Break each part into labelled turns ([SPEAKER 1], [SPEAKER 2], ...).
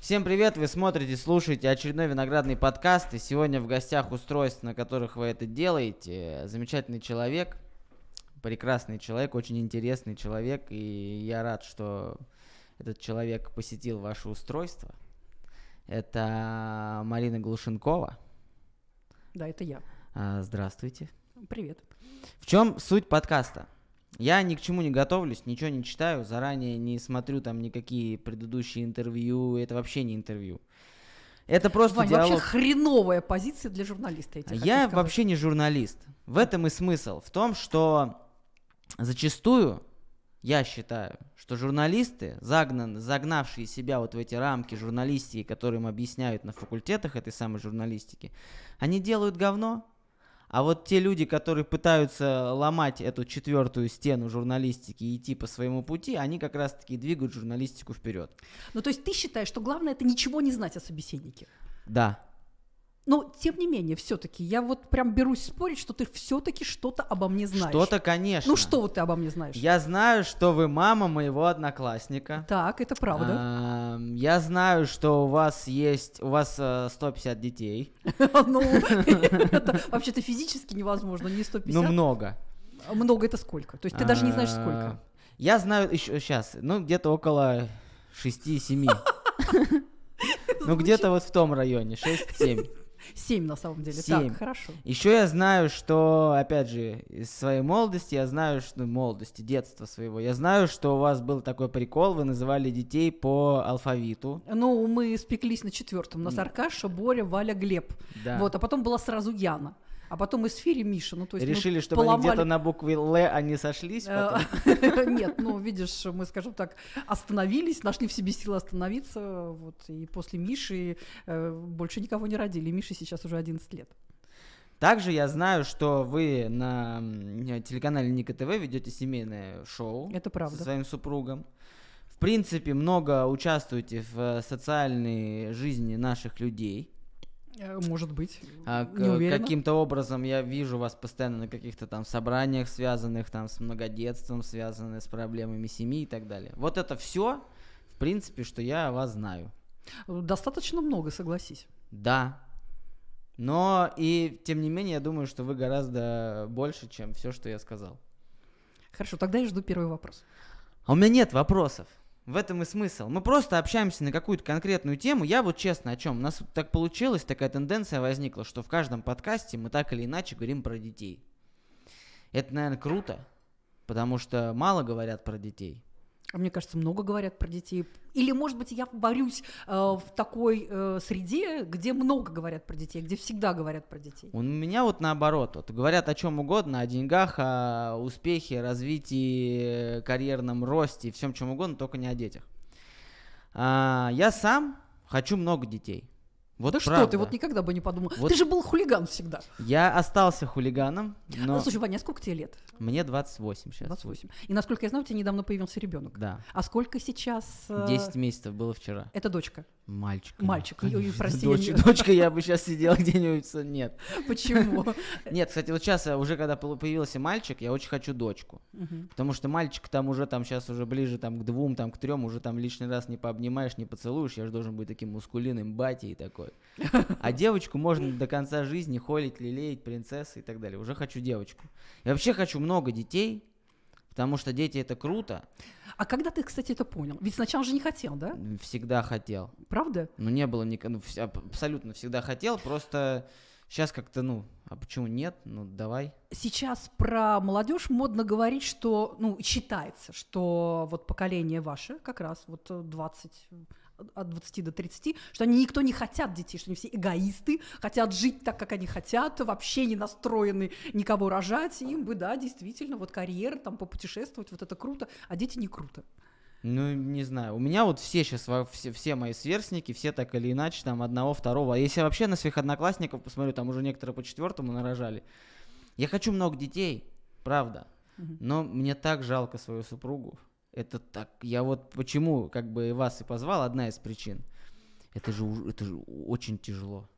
[SPEAKER 1] Всем привет, вы смотрите, слушаете очередной виноградный подкаст, и сегодня в гостях устройств, на которых вы это делаете, замечательный человек, прекрасный человек, очень интересный человек, и я рад, что этот человек посетил ваше устройство. Это Марина Глушенкова. Да, это я. А, здравствуйте. Привет. В чем суть подкаста? Я ни к чему не готовлюсь, ничего не читаю, заранее не смотрю там никакие предыдущие интервью, это вообще не интервью. Это просто Вань, диалог. вообще
[SPEAKER 2] хреновая позиция для журналиста. Я, я вообще
[SPEAKER 1] не журналист. В этом и смысл. В том, что зачастую я считаю, что журналисты, загнан, загнавшие себя вот в эти рамки журналистики, которые им объясняют на факультетах этой самой журналистики, они делают говно. А вот те люди, которые пытаются ломать эту четвертую стену журналистики и идти по своему пути, они как раз-таки двигают журналистику вперед. Ну,
[SPEAKER 2] то есть ты считаешь, что главное это ничего не знать о собеседнике? Да. Но, тем не менее, все-таки я вот прям берусь спорить, что ты все-таки что-то обо мне знаешь. Что-то,
[SPEAKER 1] конечно. Ну что
[SPEAKER 2] вот ты обо мне знаешь? Я
[SPEAKER 1] знаю, что вы мама моего одноклассника. Так, это правда. я знаю, что у вас есть, у вас 150 э, детей. Ну,
[SPEAKER 2] вообще-то физически невозможно, не 150. Ну, много. Много это сколько? То есть ты даже не знаешь, сколько? А,
[SPEAKER 1] я знаю еще сейчас, ну, где-то около 6-7. Ну, где-то вот в том районе, 6-7.
[SPEAKER 2] Семь на самом деле. Семь. Так, хорошо.
[SPEAKER 1] Еще я знаю, что, опять же, из своей молодости, я знаю, что ну, молодости, детства своего, я знаю, что у вас был такой прикол, вы называли детей по алфавиту.
[SPEAKER 2] Ну, мы спеклись на четвертом. У нас Аркаша, Боря, Валя, Глеб. Да. Вот, а потом была сразу Яна. А потом из Фири Миша, ну то есть ну, Решили, что поломали... где-то
[SPEAKER 1] на букве Л они сошлись э,
[SPEAKER 2] Нет, ну видишь, мы, скажем так, остановились, нашли в себе силы остановиться, вот, и после Миши э, больше никого не родили. Мише сейчас уже 11 лет.
[SPEAKER 1] Также я знаю, что вы на э, телеканале Ника ТВ ведете семейное шоу. Это правда. Со своим супругом. В принципе, много участвуете в социальной жизни наших людей.
[SPEAKER 2] Э, может быть.
[SPEAKER 1] А каким-то образом я вижу вас постоянно на каких-то там собраниях, связанных там с многодетством, связанных с проблемами семьи и так далее. Вот это все, в принципе, что я о вас знаю. Э, достаточно много, согласись. Да. Но и тем не менее, я думаю, что вы гораздо больше, чем все, что я сказал.
[SPEAKER 2] Хорошо, тогда я жду первый вопрос.
[SPEAKER 1] А у меня нет вопросов. В этом и смысл. Мы просто общаемся на какую-то конкретную тему. Я вот честно о чем. У нас так получилось, такая тенденция возникла, что в каждом подкасте мы так или иначе говорим про детей. Это, наверное, круто, потому что мало говорят про детей.
[SPEAKER 2] А мне кажется, много говорят про детей. Или, может быть, я борюсь э, в такой э, среде, где много говорят про детей, где всегда говорят про детей.
[SPEAKER 1] У меня вот наоборот. Вот говорят о чем угодно, о деньгах, о успехе, развитии, э, карьерном росте, всем чем угодно, только не о детях. А, я сам хочу много детей. Вот да что ты, вот
[SPEAKER 2] никогда бы не подумал. Вот ты же был хулиган всегда.
[SPEAKER 1] Я остался хулиганом, а но... Ну, слушай,
[SPEAKER 2] Ваня, а сколько тебе лет?
[SPEAKER 1] Мне 28 сейчас. 28.
[SPEAKER 2] И, насколько я знаю, у тебя недавно появился ребенок. Да. А сколько сейчас? Э... 10 месяцев
[SPEAKER 1] было вчера. Это дочка? Мальчик. Мальчик, прости. Дочь, Дочка, я бы сейчас сидела где-нибудь, нет. Почему? Нет, кстати, вот сейчас э, уже, когда появился мальчик, я очень хочу дочку. Потому что мальчик там уже там сейчас уже ближе там к двум, там к трем, уже там лишний раз не пообнимаешь, не поцелуешь, я же должен быть таким мускулиным батей такой. А девочку можно до конца жизни холить, лелеять, принцессы и так далее. Уже хочу девочку. Я вообще хочу много детей, Потому что дети это круто. А когда ты, кстати, это понял? Ведь сначала же не хотел, да? Всегда хотел. Правда? Ну, не было никогда. Ну, абсолютно всегда хотел, просто сейчас как-то, ну, а почему нет? Ну, давай.
[SPEAKER 2] Сейчас про молодежь модно говорить, что, ну, считается, что вот поколение ваше как раз вот 20 от 20 до 30, что они никто не хотят детей, что они все эгоисты, хотят жить так, как они хотят, вообще не настроены никого рожать, им бы, да, действительно, вот карьера, там, попутешествовать, вот это круто, а дети не круто.
[SPEAKER 1] Ну, не знаю. У меня вот все сейчас, все, все мои сверстники, все так или иначе, там, одного, второго. А если вообще на своих одноклассников посмотрю, там уже некоторые по четвертому нарожали. Я хочу много детей, правда. Но мне так жалко свою супругу. Это так, я вот почему как бы вас и позвал, одна из причин. Это же, это же очень тяжело.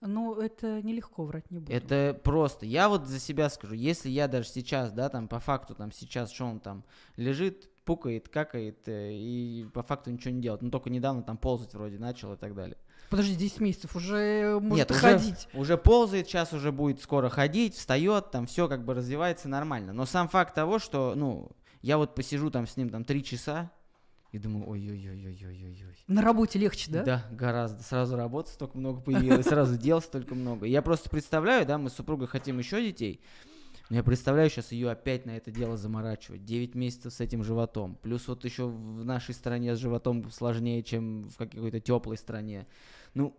[SPEAKER 2] Ну, это нелегко, врать не буду.
[SPEAKER 1] Это просто, я вот за себя скажу, если я даже сейчас, да, там, по факту, там, сейчас, что он там лежит, пукает, какает э, и по факту ничего не делает. Ну, только недавно там ползать вроде начал и так далее.
[SPEAKER 2] Подожди, 10 месяцев, уже может Нет, уже, ходить.
[SPEAKER 1] уже ползает, сейчас уже будет скоро ходить, встает, там все как бы развивается нормально. Но сам факт того, что, ну, я вот посижу там с ним там три часа, и думаю, ой-ой-ой-ой-ой-ой. На работе легче, да? Да, гораздо. Сразу работы столько много появилось, сразу дел столько много. Я просто представляю, да, мы с супругой хотим еще детей, но я представляю сейчас ее опять на это дело заморачивать. девять месяцев с этим животом. Плюс вот еще в нашей стране с животом сложнее, чем в какой-то теплой стране. Ну,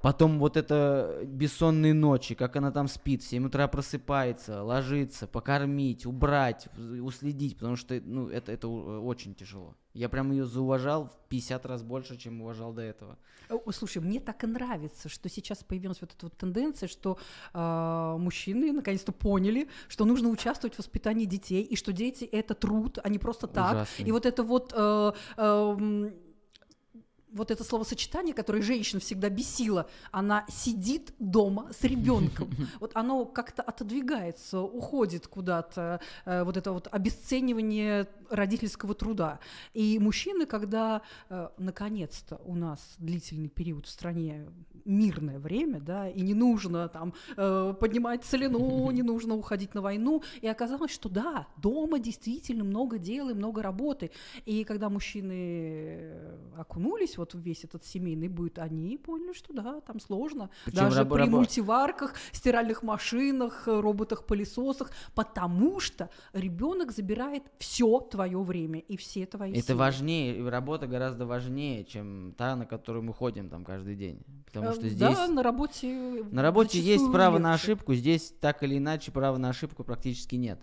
[SPEAKER 1] Потом вот это бессонные ночи, как она там спит, в 7 утра просыпается, ложится, покормить, убрать, уследить, потому что ну, это, это очень тяжело. Я прям ее зауважал в 50 раз больше, чем уважал до этого.
[SPEAKER 2] Э, слушай, мне так и нравится, что сейчас появилась вот эта вот тенденция, что э, мужчины наконец-то поняли, что нужно участвовать в воспитании детей, и что дети — это труд, а не просто так. Ужасный. И вот это вот... Э, э, вот это словосочетание, которое женщин всегда бесило, она сидит дома с ребенком. Вот оно как-то отодвигается, уходит куда-то, э, вот это вот обесценивание родительского труда. И мужчины, когда э, наконец-то у нас длительный период в стране мирное время, да, и не нужно там э, поднимать целину, не нужно уходить на войну, и оказалось, что да, дома действительно много дела и много работы. И когда мужчины окунулись вот весь этот семейный быт, они поняли, что да, там сложно. Причем Даже раб- при раб- мультиварках, стиральных машинах, э, роботах-пылесосах, потому что ребенок забирает все твое время и все твои Это силы.
[SPEAKER 1] важнее, работа гораздо важнее, чем та, на которую мы ходим там каждый день. Потому э, что здесь... Да, на
[SPEAKER 2] работе... На работе есть право легче. на
[SPEAKER 1] ошибку, здесь так или иначе права на ошибку практически нет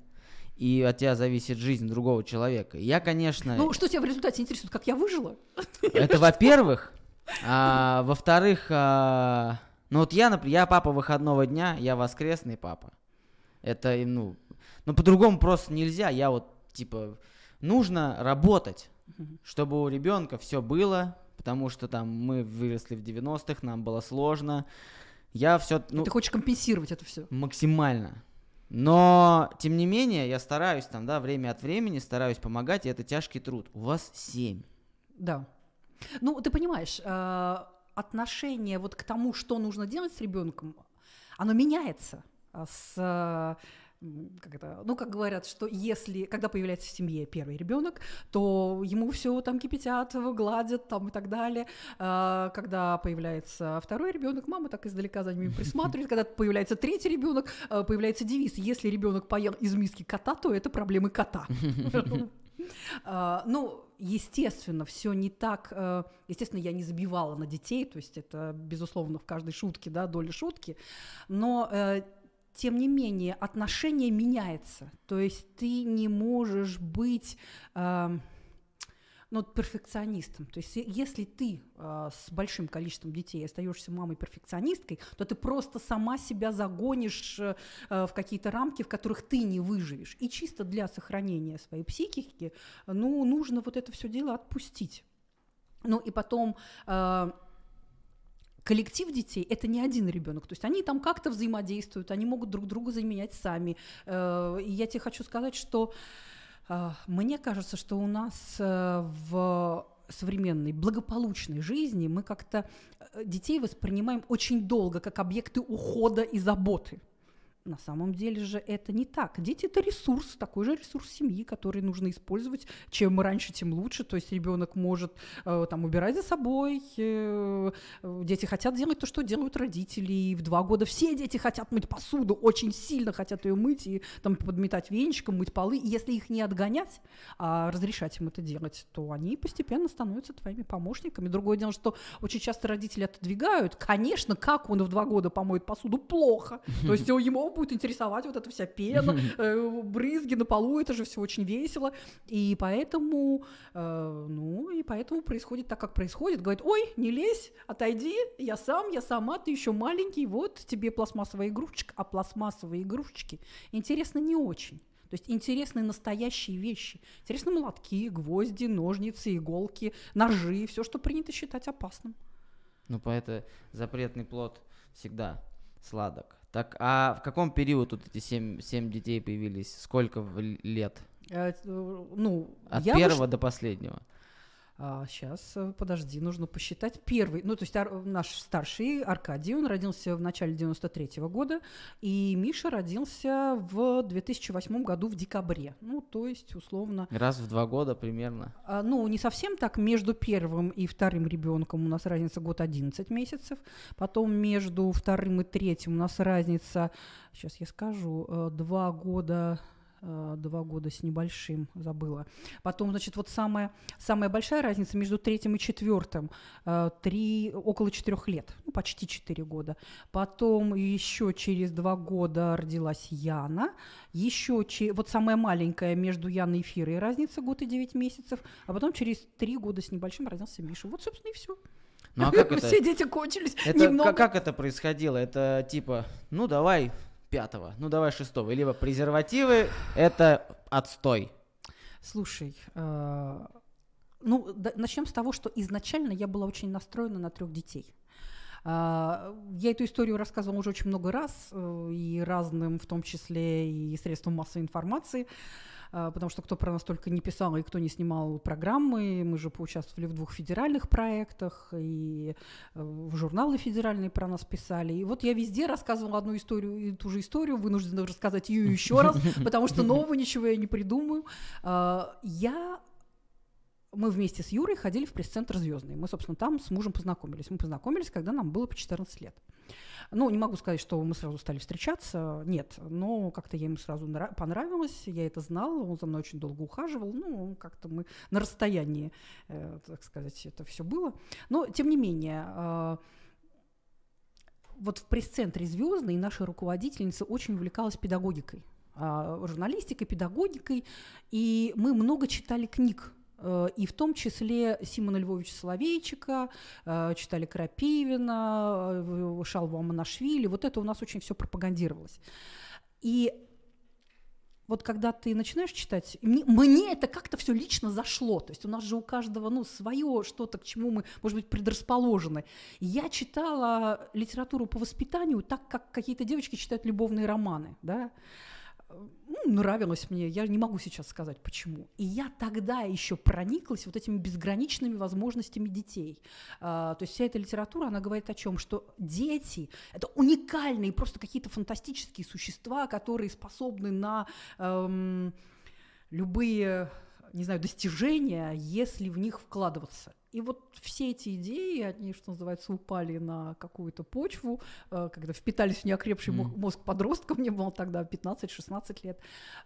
[SPEAKER 1] и от тебя зависит жизнь другого человека. Я, конечно... Ну,
[SPEAKER 2] что тебя в результате интересует, как я выжила?
[SPEAKER 1] Это во-первых. А, во-вторых, а... ну вот я, например, я папа выходного дня, я воскресный папа. Это, ну, ну по-другому просто нельзя. Я вот, типа, нужно работать, чтобы у ребенка все было, потому что там мы выросли в 90-х, нам было сложно. Я все... Ну, Ты хочешь компенсировать это все? Максимально. Но, тем не менее, я стараюсь там, да, время от времени стараюсь помогать, и это тяжкий труд. У вас семь.
[SPEAKER 2] Да. Ну, ты понимаешь, э, отношение вот к тому, что нужно делать с ребенком, оно меняется с как это, ну, как говорят, что если, когда появляется в семье первый ребенок, то ему все там кипятят, гладят там и так далее. А, когда появляется второй ребенок, мама так издалека за ними присматривает. Когда появляется третий ребенок, а, появляется девиз. Если ребенок поел из миски кота, то это проблемы кота. А, ну, естественно, все не так... Естественно, я не забивала на детей, то есть это, безусловно, в каждой шутке, да, доля шутки, но э, тем не менее, отношение меняется. То есть ты не можешь быть э, ну, перфекционистом. То есть если ты э, с большим количеством детей остаешься мамой-перфекционисткой, то ты просто сама себя загонишь э, э, в какие-то рамки, в которых ты не выживешь. И чисто для сохранения своей психики, э, ну, нужно вот это все дело отпустить. Ну и потом... Э, Коллектив детей – это не один ребенок, то есть они там как-то взаимодействуют, они могут друг друга заменять сами. Э, и я тебе хочу сказать, что э, мне кажется, что у нас э, в современной благополучной жизни мы как-то детей воспринимаем очень долго как объекты ухода и заботы на самом деле же это не так. Дети это ресурс, такой же ресурс семьи, который нужно использовать. Чем раньше, тем лучше. То есть ребенок может э, там убирать за собой. Э, э, дети хотят делать то, что делают родители. И в два года все дети хотят мыть посуду, очень сильно хотят ее мыть и там подметать веничком, мыть полы. И если их не отгонять, а разрешать им это делать, то они постепенно становятся твоими помощниками. Другое дело, что очень часто родители отодвигают. Конечно, как он в два года помоет посуду, плохо. То есть ему будет интересовать вот эта вся пена, э, брызги на полу, это же все очень весело. И поэтому, э, ну, и поэтому происходит так, как происходит. Говорит, ой, не лезь, отойди, я сам, я сама, ты еще маленький, вот тебе пластмассовая игрушечка. А пластмассовые игрушечки интересно не очень. То есть интересны настоящие вещи. Интересны молотки, гвозди, ножницы, иголки, ножи, все, что принято считать опасным.
[SPEAKER 1] Ну, поэтому запретный плод всегда сладок. Так, а в каком период тут эти семь, семь детей появились? Сколько лет?
[SPEAKER 2] Э, э, ну, От я первого бы... до последнего. А сейчас, э, подожди, нужно посчитать первый. Ну, то есть ар- наш старший Аркадий, он родился в начале 93 -го года, и Миша родился в 2008 году в декабре. Ну, то есть, условно... Раз в
[SPEAKER 1] два года примерно.
[SPEAKER 2] А, ну, не совсем так. Между первым и вторым ребенком у нас разница год 11 месяцев. Потом между вторым и третьим у нас разница, сейчас я скажу, э, два года Э, два года с небольшим, забыла. Потом, значит, вот самая, самая большая разница между третьим и четвертым, э, три, около четырех лет, ну, почти четыре года. Потом еще через два года родилась Яна, еще, че вот самая маленькая между Яной и Фирой разница год и девять месяцев, а потом через три года с небольшим родился Миша. Вот, собственно, и все. Ну, а как это? Все дети кончились. Это, немного. Как,
[SPEAKER 1] как это происходило? Это типа, ну давай, пятого, ну давай шестого, либо презервативы – это отстой.
[SPEAKER 2] Слушай, э, ну начнем с того, что изначально я была очень настроена на трех детей. Э, я эту историю рассказывала уже очень много раз, э, и разным, в том числе и средством массовой информации. А, потому что кто про нас только не писал и кто не снимал программы, мы же поучаствовали в двух федеральных проектах, и э, в журналы федеральные про нас писали. И вот я везде рассказывала одну историю и ту же историю, вынуждена рассказать ее еще раз, потому что нового ничего я не придумаю. А, я мы вместе с Юрой ходили в пресс-центр «Звездный». Мы, собственно, там с мужем познакомились. Мы познакомились, когда нам было по 14 лет. Ну, не могу сказать, что мы сразу стали встречаться, нет, но как-то я ему сразу понравилась, я это знала, он за мной очень долго ухаживал, ну, как-то мы на расстоянии, э, так сказать, это все было. Но, тем не менее, э, вот в пресс-центре «Звездный» наша руководительница очень увлекалась педагогикой а, журналистикой, педагогикой, и мы много читали книг Э, и в том числе Симона Львовича Соловейчика, э, читали Крапивина, э, Шалва Манашвили. Вот это у нас очень все пропагандировалось. И вот когда ты начинаешь читать, мне, мне это как-то все лично зашло. То есть у нас же у каждого ну, свое что-то, к чему мы, может быть, предрасположены. Я читала литературу по воспитанию так, как какие-то девочки читают любовные романы. Да? нравилось мне, я не могу сейчас сказать почему. И я тогда еще прониклась вот этими безграничными возможностями детей. А, то есть вся эта литература, она говорит о чем? Что дети — это уникальные, просто какие-то фантастические существа, которые способны на эм, любые, не знаю, достижения, если в них вкладываться. И вот все эти идеи, они, что называется, упали на какую-то почву, э, когда впитались в неокрепший mm. мозг подростка, мне было тогда 15-16 лет.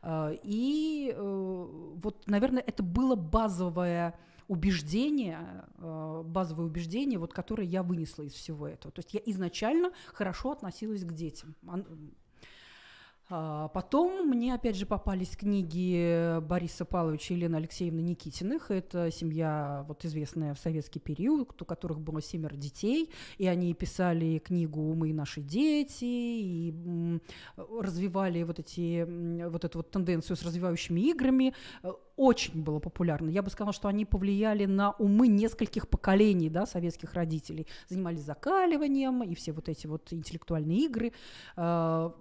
[SPEAKER 2] Э, и э, вот, наверное, это было базовое убеждение, базовое убеждение, вот, которое я вынесла из всего этого. То есть я изначально хорошо относилась к детям. А, потом мне, опять же, попались книги Бориса Павловича и Елены Алексеевны Никитиных. Это семья, вот известная в советский период, у которых было семеро детей, и они писали книгу «Мы и наши дети», и развивали вот, эти, вот эту вот тенденцию с развивающими играми. Очень было популярно. Я бы сказала, что они повлияли на умы нескольких поколений да, советских родителей. Занимались закаливанием и все вот эти вот интеллектуальные игры а,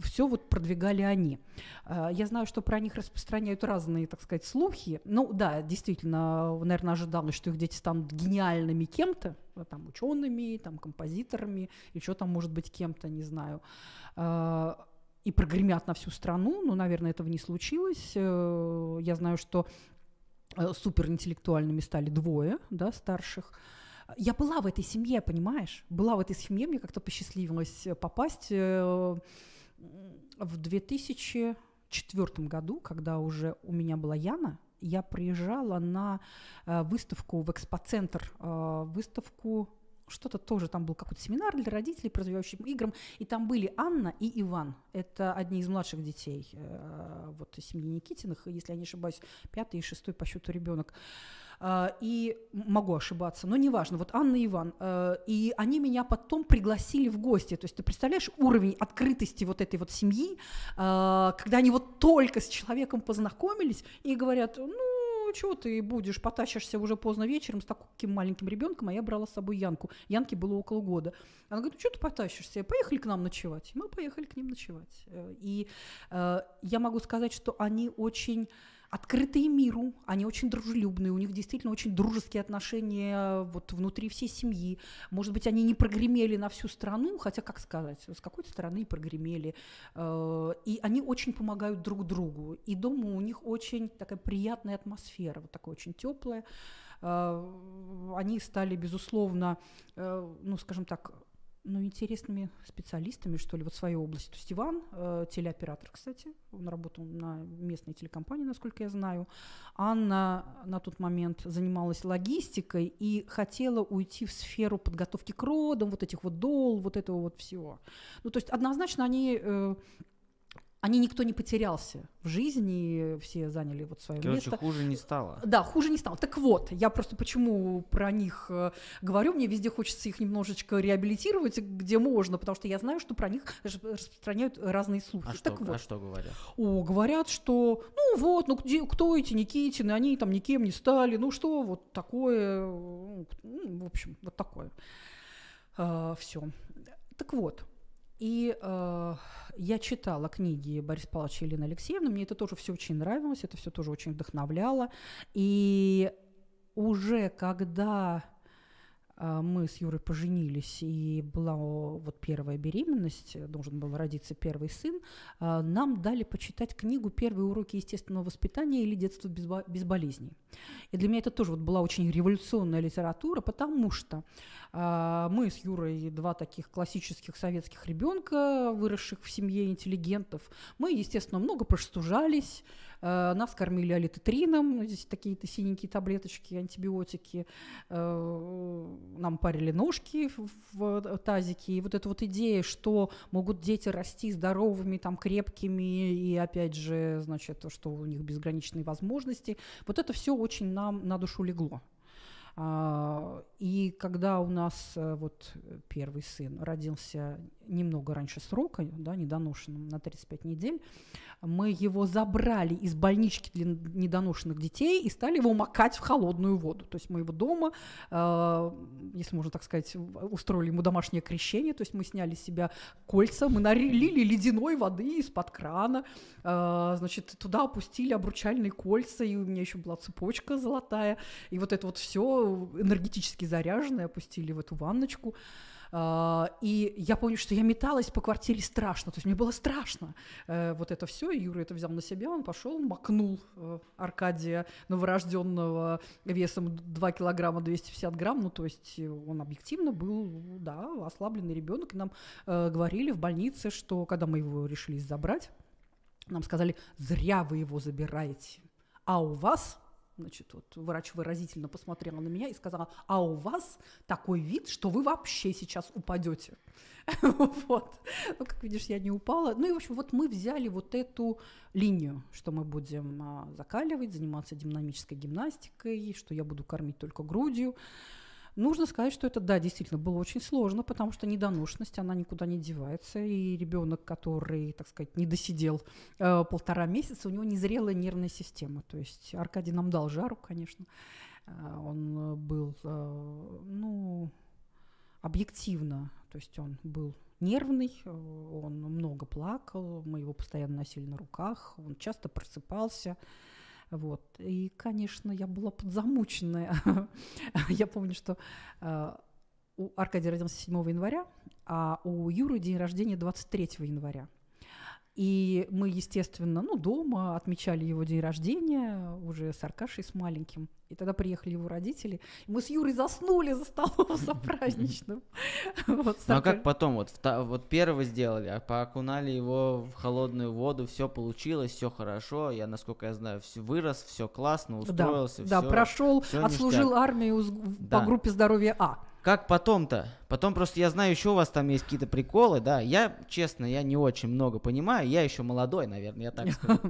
[SPEAKER 2] все вот продвигали они. А, я знаю, что про них распространяют разные, так сказать, слухи. Ну да, действительно, наверное, ожидалось, что их дети станут гениальными кем-то, а, там учеными, там композиторами, еще там, может быть, кем-то, не знаю а, и прогремят на всю страну, но, наверное, этого не случилось. Э, я знаю, что э, суперинтеллектуальными стали двое, да, старших. Я была в этой семье, понимаешь? Была в этой семье, мне как-то посчастливилось э, попасть в 2004 году, когда уже у меня была Яна, я приезжала на э, выставку в экспоцентр, э, выставку что-то тоже, там был какой-то семинар для родителей по развивающим играм, и там были Анна и Иван. Это одни из младших детей э, вот, семьи Никитиных, если я не ошибаюсь, пятый и шестой по счету ребенок. А, и могу ошибаться, но неважно, вот Анна и Иван, э, и они меня потом пригласили в гости, то есть ты представляешь уровень открытости вот этой вот семьи, а, когда они вот только с человеком познакомились и говорят, ну, ну чего ты будешь, потащишься уже поздно вечером с таким маленьким ребенком, а я брала с собой Янку. Янке было около года. Она говорит, ну что ты потащишься, поехали к нам ночевать. И мы поехали к ним ночевать. Э, и э, я могу сказать, что они очень открытые миру, они очень дружелюбные, у них действительно очень дружеские отношения э, вот внутри всей семьи. Может быть, они не прогремели на всю страну, хотя, как сказать, с какой-то стороны прогремели. Э, и они очень помогают друг другу. И дома у них очень такая приятная атмосфера, вот такая очень теплая. Э, они стали, безусловно, ну, скажем так, ну, интересными специалистами, что ли, вот в своей области. То есть Иван, э, телеоператор, кстати, он работал на местной телекомпании, насколько я знаю. Анна на тот момент занималась логистикой и хотела уйти в сферу подготовки к родам, вот этих вот дол, вот этого вот всего. Ну, то есть однозначно они... Э, они никто не потерялся в жизни, все заняли вот свое Короче, место. хуже не стало. Да, хуже не стало. Так вот, я просто почему про них э, говорю, мне везде хочется их немножечко реабилитировать, где можно, потому что я знаю, что про них распространяют разные слухи.
[SPEAKER 1] А, так что, вот. а что говорят?
[SPEAKER 2] О, говорят, что, ну вот, ну где, кто эти Никитины, они там никем не стали, ну что, вот такое, ну, в общем, вот такое. Э, а, все. Так вот, и э, я читала книги Бориса Павловича и Елены Алексеевны, мне это тоже все очень нравилось, это все тоже очень вдохновляло. И уже когда а, мы с Юрой поженились, и была вот первая беременность, э, должен был родиться первый сын, а, нам дали почитать книгу «Первые уроки естественного воспитания» или «Детство без, без болезней». И для меня это тоже вот была очень революционная литература, потому что а, мы с Юрой два таких классических советских ребенка, выросших в семье интеллигентов, мы, естественно, много простужались, Э, нас кормили алитетрином, ну, здесь такие-то синенькие таблеточки, антибиотики. Э, нам парили ножки в э, тазике. И вот эта вот идея, что могут дети расти здоровыми, там, крепкими, и опять же, значит, что у них безграничные возможности. Вот это все очень нам на душу легло. А, и когда у нас вот первый сын родился немного раньше срока, да, недоношенным, на 35 недель. Мы его забрали из больнички для недоношенных детей и стали его макать в холодную воду. То есть мы его дома, э, если можно так сказать, устроили ему домашнее крещение, то есть мы сняли с себя кольца, мы налили ледяной воды из-под крана, э, значит, туда опустили обручальные кольца, и у меня еще была цепочка золотая, и вот это вот все энергетически заряженное опустили в эту ванночку. А, и я помню, что я металась по квартире страшно, то есть мне было страшно э, вот это все, Юра это взял на себя, он пошел, макнул э, Аркадия новорожденного весом 2 килограмма 250 грамм, ну то есть э, он объективно был, да, ослабленный ребенок, и нам говорили в больнице, что когда мы его решились забрать, нам сказали, зря вы его забираете, а у вас значит, вот врач выразительно посмотрела на меня и сказала, а у вас такой вид, что вы вообще сейчас упадете. Вот. Ну, как видишь, я не упала. Ну и, в общем, вот мы взяли вот эту линию, что мы будем а, закаливать, заниматься динамической гимнастикой, что я буду кормить только грудью. Нужно сказать, что это, да, действительно было очень сложно, потому что недоношенность, она никуда не девается, и ребенок, который, так сказать, не досидел э, полтора месяца, у него незрелая нервная система. То есть Аркадий нам дал жару, конечно. Э, он был, э, ну, объективно, то есть он был нервный, он много плакал, мы его постоянно носили на руках, он часто просыпался, вот. И, конечно, я была подзамученная. я помню, что э, у Аркадия родился 7 января, а у Юры день рождения 23 января. И мы, естественно, ну, дома отмечали его день рождения уже с Аркашей, с маленьким. И тогда приехали его родители. Мы с Юрой заснули за столом, за праздничным. Ну а как
[SPEAKER 1] потом? Вот первого сделали, а поокунали его в холодную воду, все получилось, все хорошо. Я, насколько я знаю, вырос, все классно, устроился. Да, прошел, отслужил
[SPEAKER 2] армию по группе здоровья
[SPEAKER 1] А. Как потом-то? Потом просто я знаю, еще у вас там есть какие-то приколы, да. Я, честно, я не очень много понимаю. Я еще молодой, наверное, я так скажу.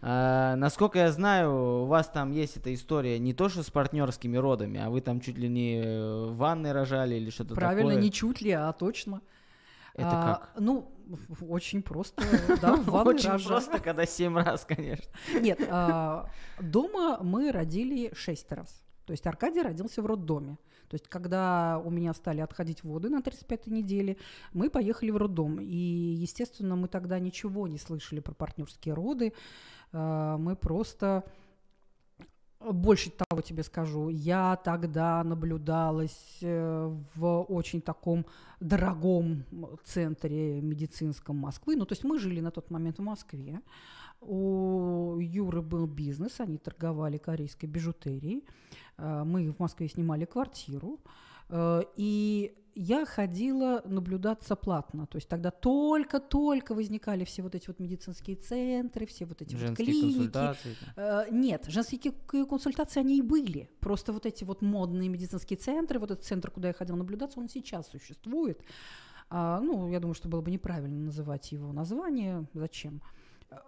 [SPEAKER 1] А, насколько я знаю, у вас там есть эта история не то, что с партнерскими родами, а вы там чуть ли не э, в ванной рожали или что-то такое. Правильно, не
[SPEAKER 2] чуть ли, а точно. Это а, как? Ну, очень просто, да, в ванной Очень просто,
[SPEAKER 1] когда семь раз, конечно. Нет, а,
[SPEAKER 2] дома мы родили шесть раз. То есть Аркадий родился в роддоме. То есть, когда у меня стали отходить воды на 35-й неделе, мы поехали в роддом. И, естественно, мы тогда ничего не слышали про партнерские роды. Э, мы просто... Больше того тебе скажу, я тогда наблюдалась э, в очень таком дорогом центре медицинском Москвы. Ну, то есть мы жили на тот момент в Москве. У Юры был бизнес, они торговали корейской бижутерией. Э, мы в Москве снимали квартиру. Э, и я ходила наблюдаться платно. То есть тогда только-только возникали все вот эти вот медицинские центры, все вот эти женские вот клиники. Консультации. Э, нет, женские консультации они и были. Просто вот эти вот модные медицинские центры, вот этот центр, куда я ходила наблюдаться, он сейчас существует. А, ну, я думаю, что было бы неправильно называть его название. Зачем?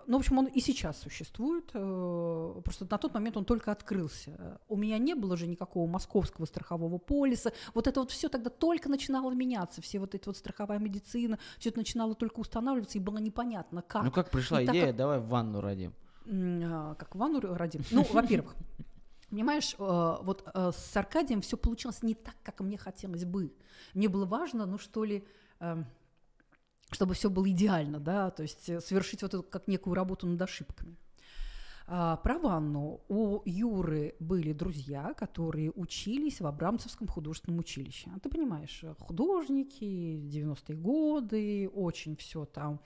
[SPEAKER 2] Ну, в общем, он и сейчас существует, э, просто на тот момент он только открылся. У меня не было же никакого московского страхового полиса. Вот это вот все тогда только начинало меняться, все вот эти вот страховая медицина, все это начинало только устанавливаться, и было непонятно, как. Ну, как пришла и идея, так,
[SPEAKER 1] давай в ванну родим.
[SPEAKER 2] А, как в ванну родим? Ну, во-первых, Понимаешь, э, вот э, с Аркадием все получилось не так, как мне хотелось бы. Мне было важно, ну что ли, эм, чтобы все было идеально, да, то есть э, совершить вот эту как некую работу над ошибками. А, про ванну. У Юры были друзья, которые учились в Абрамцевском художественном училище. А ты понимаешь, э, художники, 90-е годы, очень все там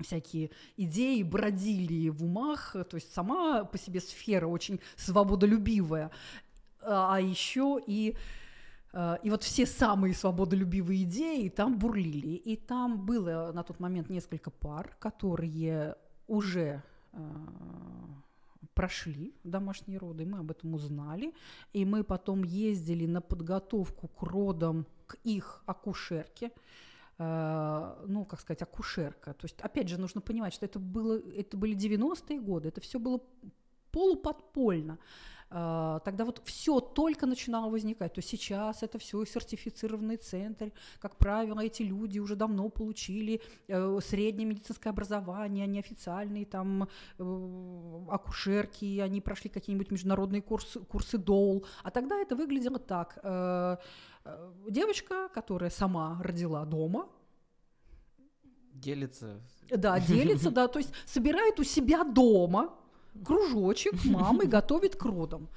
[SPEAKER 2] всякие идеи бродили в умах, то есть сама по себе сфера очень свободолюбивая, а, а еще и Э, и вот все самые свободолюбивые идеи там бурлили. И там было на тот момент несколько пар, которые уже э, прошли домашние роды, мы об этом узнали, и мы потом ездили на подготовку к родам к их акушерке, э, ну, как сказать, акушерка. То есть, опять же, нужно понимать, что это, было, это были 90-е годы, это все было полуподпольно. А, тогда вот все только начинало возникать. То сейчас это все сертифицированный центр, как правило, эти люди уже давно получили э, среднее медицинское образование, они официальные там э, акушерки, они прошли какие-нибудь международные курсы, курсы ДОЛ, а тогда это выглядело так. Э, девочка, которая сама родила дома,
[SPEAKER 1] делится. Да, делится, да,
[SPEAKER 2] то есть собирает у себя дома кружочек мамы готовит к родам.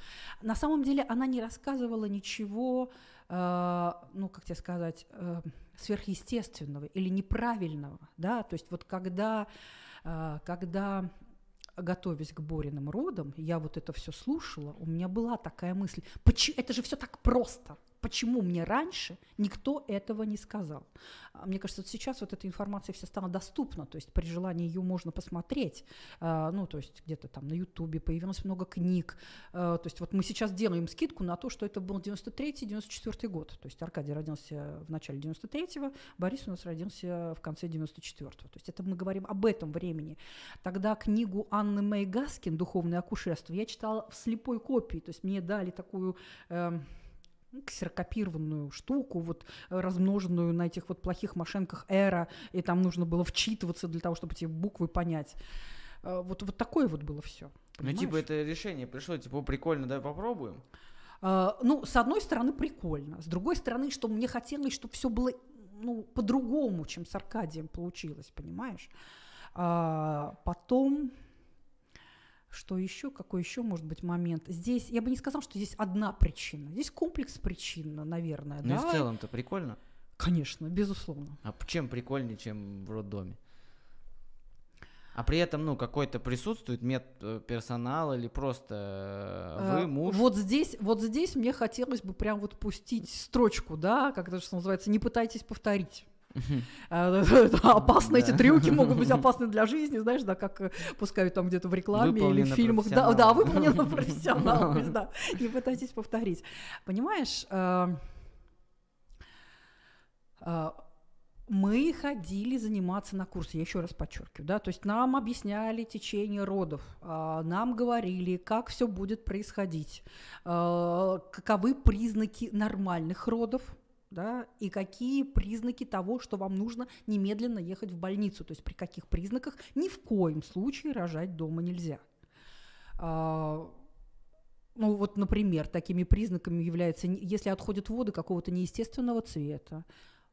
[SPEAKER 2] На самом деле она не рассказывала ничего, э, ну, как тебе сказать, э, сверхъестественного или неправильного, да, то есть вот когда, э, когда готовясь к Бориным родам, я вот это все слушала, у меня была такая мысль, почему это же все так просто, почему мне раньше никто этого не сказал. А, мне кажется, сейчас вот эта информация вся стала доступна, то есть при желании ее можно посмотреть, а, ну, то есть где-то там на Ютубе появилось много книг, а, то есть вот мы сейчас делаем скидку на то, что это был 93-94 год, то есть Аркадий родился в начале 93-го, Борис у нас родился в конце 94-го, то есть это мы говорим об этом времени. Тогда книгу Анны Мэй Гаскин «Духовное акушерство» я читала в слепой копии, то есть мне дали такую... Э, ксерокопированную штуку, вот э, размноженную на этих вот плохих машинках эра, и там нужно было вчитываться для того, чтобы эти буквы понять. Э, вот, вот такое вот было все. Ну, типа,
[SPEAKER 1] это решение пришло, типа, прикольно, давай попробуем.
[SPEAKER 2] Э, ну, с одной стороны, прикольно. С другой стороны, что мне хотелось, чтобы все было ну, по-другому, чем с Аркадием получилось, понимаешь? А, потом что еще? Какой еще может быть момент? Здесь, я бы не сказала, что здесь одна причина. Здесь комплекс причин, наверное. Ну да? и в целом-то
[SPEAKER 1] прикольно. Конечно, безусловно. А чем прикольнее, чем в роддоме? А при этом, ну, какой-то присутствует мед э, персонал или просто э, вы, э, муж? Вот
[SPEAKER 2] здесь, вот здесь мне хотелось бы прям вот пустить строчку, да, как это, что называется, не пытайтесь повторить. Э, Опасно, эти трюки могут быть опасны для жизни, знаешь, да, как э, пускают там где-то в рекламе или в фильмах. Да, да, выполнено профессионалами, да. Не пытайтесь повторить. Понимаешь, э, мы ходили заниматься на курсе, я еще раз подчеркиваю, да, то есть нам объясняли течение родов, нам говорили, как все будет происходить, каковы признаки нормальных родов, да, и какие признаки того, что вам нужно немедленно ехать в больницу, то есть при каких признаках ни в коем случае рожать дома нельзя. А, ну вот, например, такими признаками является, если отходят воды какого-то неестественного цвета,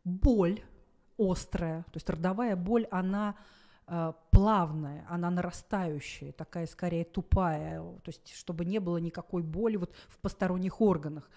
[SPEAKER 2] боль острая, то есть родовая боль, она а, плавная, она нарастающая, такая скорее тупая, то есть чтобы не было никакой боли вот в посторонних органах.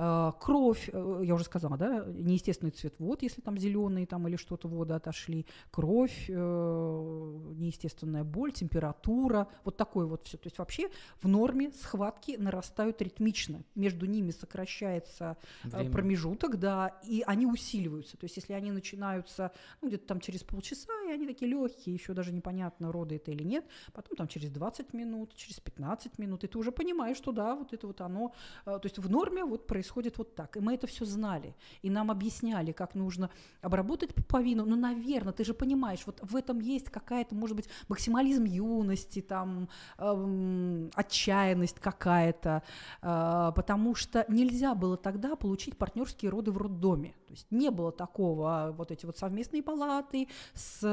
[SPEAKER 2] А, кровь, э, я уже сказала, да, неестественный цвет вод, если там зеленые там или что-то воды отошли, кровь, э, неестественная боль, температура, вот такое вот все. То есть вообще в норме схватки нарастают ритмично, между ними сокращается э, Время. промежуток, да, и они усиливаются. То есть если они начинаются ну, где-то там через полчаса, и они такие легкие, еще даже непонятно, роды это или нет, потом там через 20 минут, через 15 минут, и ты уже понимаешь, что да, вот это вот оно, то есть в норме вот происходит происходит вот так. И мы это все знали. И нам объясняли, как нужно обработать пуповину. Ну, наверное, ты же понимаешь, вот в этом есть какая-то, может быть, максимализм юности, там, эм, отчаянность какая-то. Э, потому что нельзя было тогда получить партнерские роды в роддоме. То есть не было такого, а, вот эти вот совместные палаты с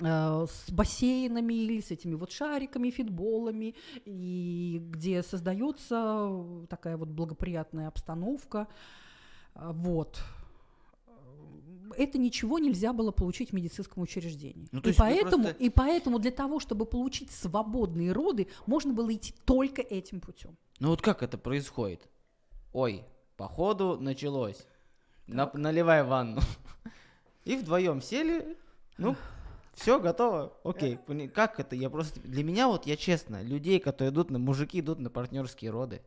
[SPEAKER 2] Э, с бассейнами или с этими вот шариками, фитболами, и где создается такая вот благоприятная обстановка. Э, вот. Это ничего нельзя было получить в медицинском учреждении.
[SPEAKER 1] Ну, и, поэтому, просто...
[SPEAKER 2] и поэтому для того, чтобы получить свободные роды, можно было идти только этим путем.
[SPEAKER 1] Ну вот как это происходит? Ой, походу началось. На, наливай ванну. И вдвоем сели, ну, все, готово? Окей. Как это? Я просто... Для меня вот, я честно, людей, которые идут на... Мужики идут на партнерские роды.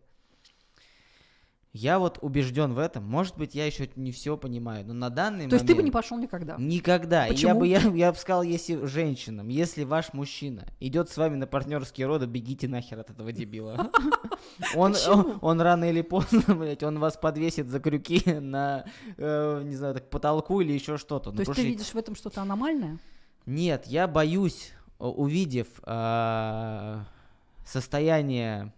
[SPEAKER 1] Я вот убежден в этом. Может быть, я еще не все понимаю, но на данный момент... То есть ты бы не пошел никогда? Никогда. Почему? Я бы, я, я бы сказал, если женщинам, если ваш мужчина идет с вами на партнерские роды, бегите нахер от этого дебила. Он, он, он рано или поздно, блядь, он вас подвесит за крюки на, э, не знаю, так, потолку или еще что-то. То ну, есть ты видишь
[SPEAKER 2] в этом что-то аномальное?
[SPEAKER 1] Нет, я боюсь, э, увидев э, состояние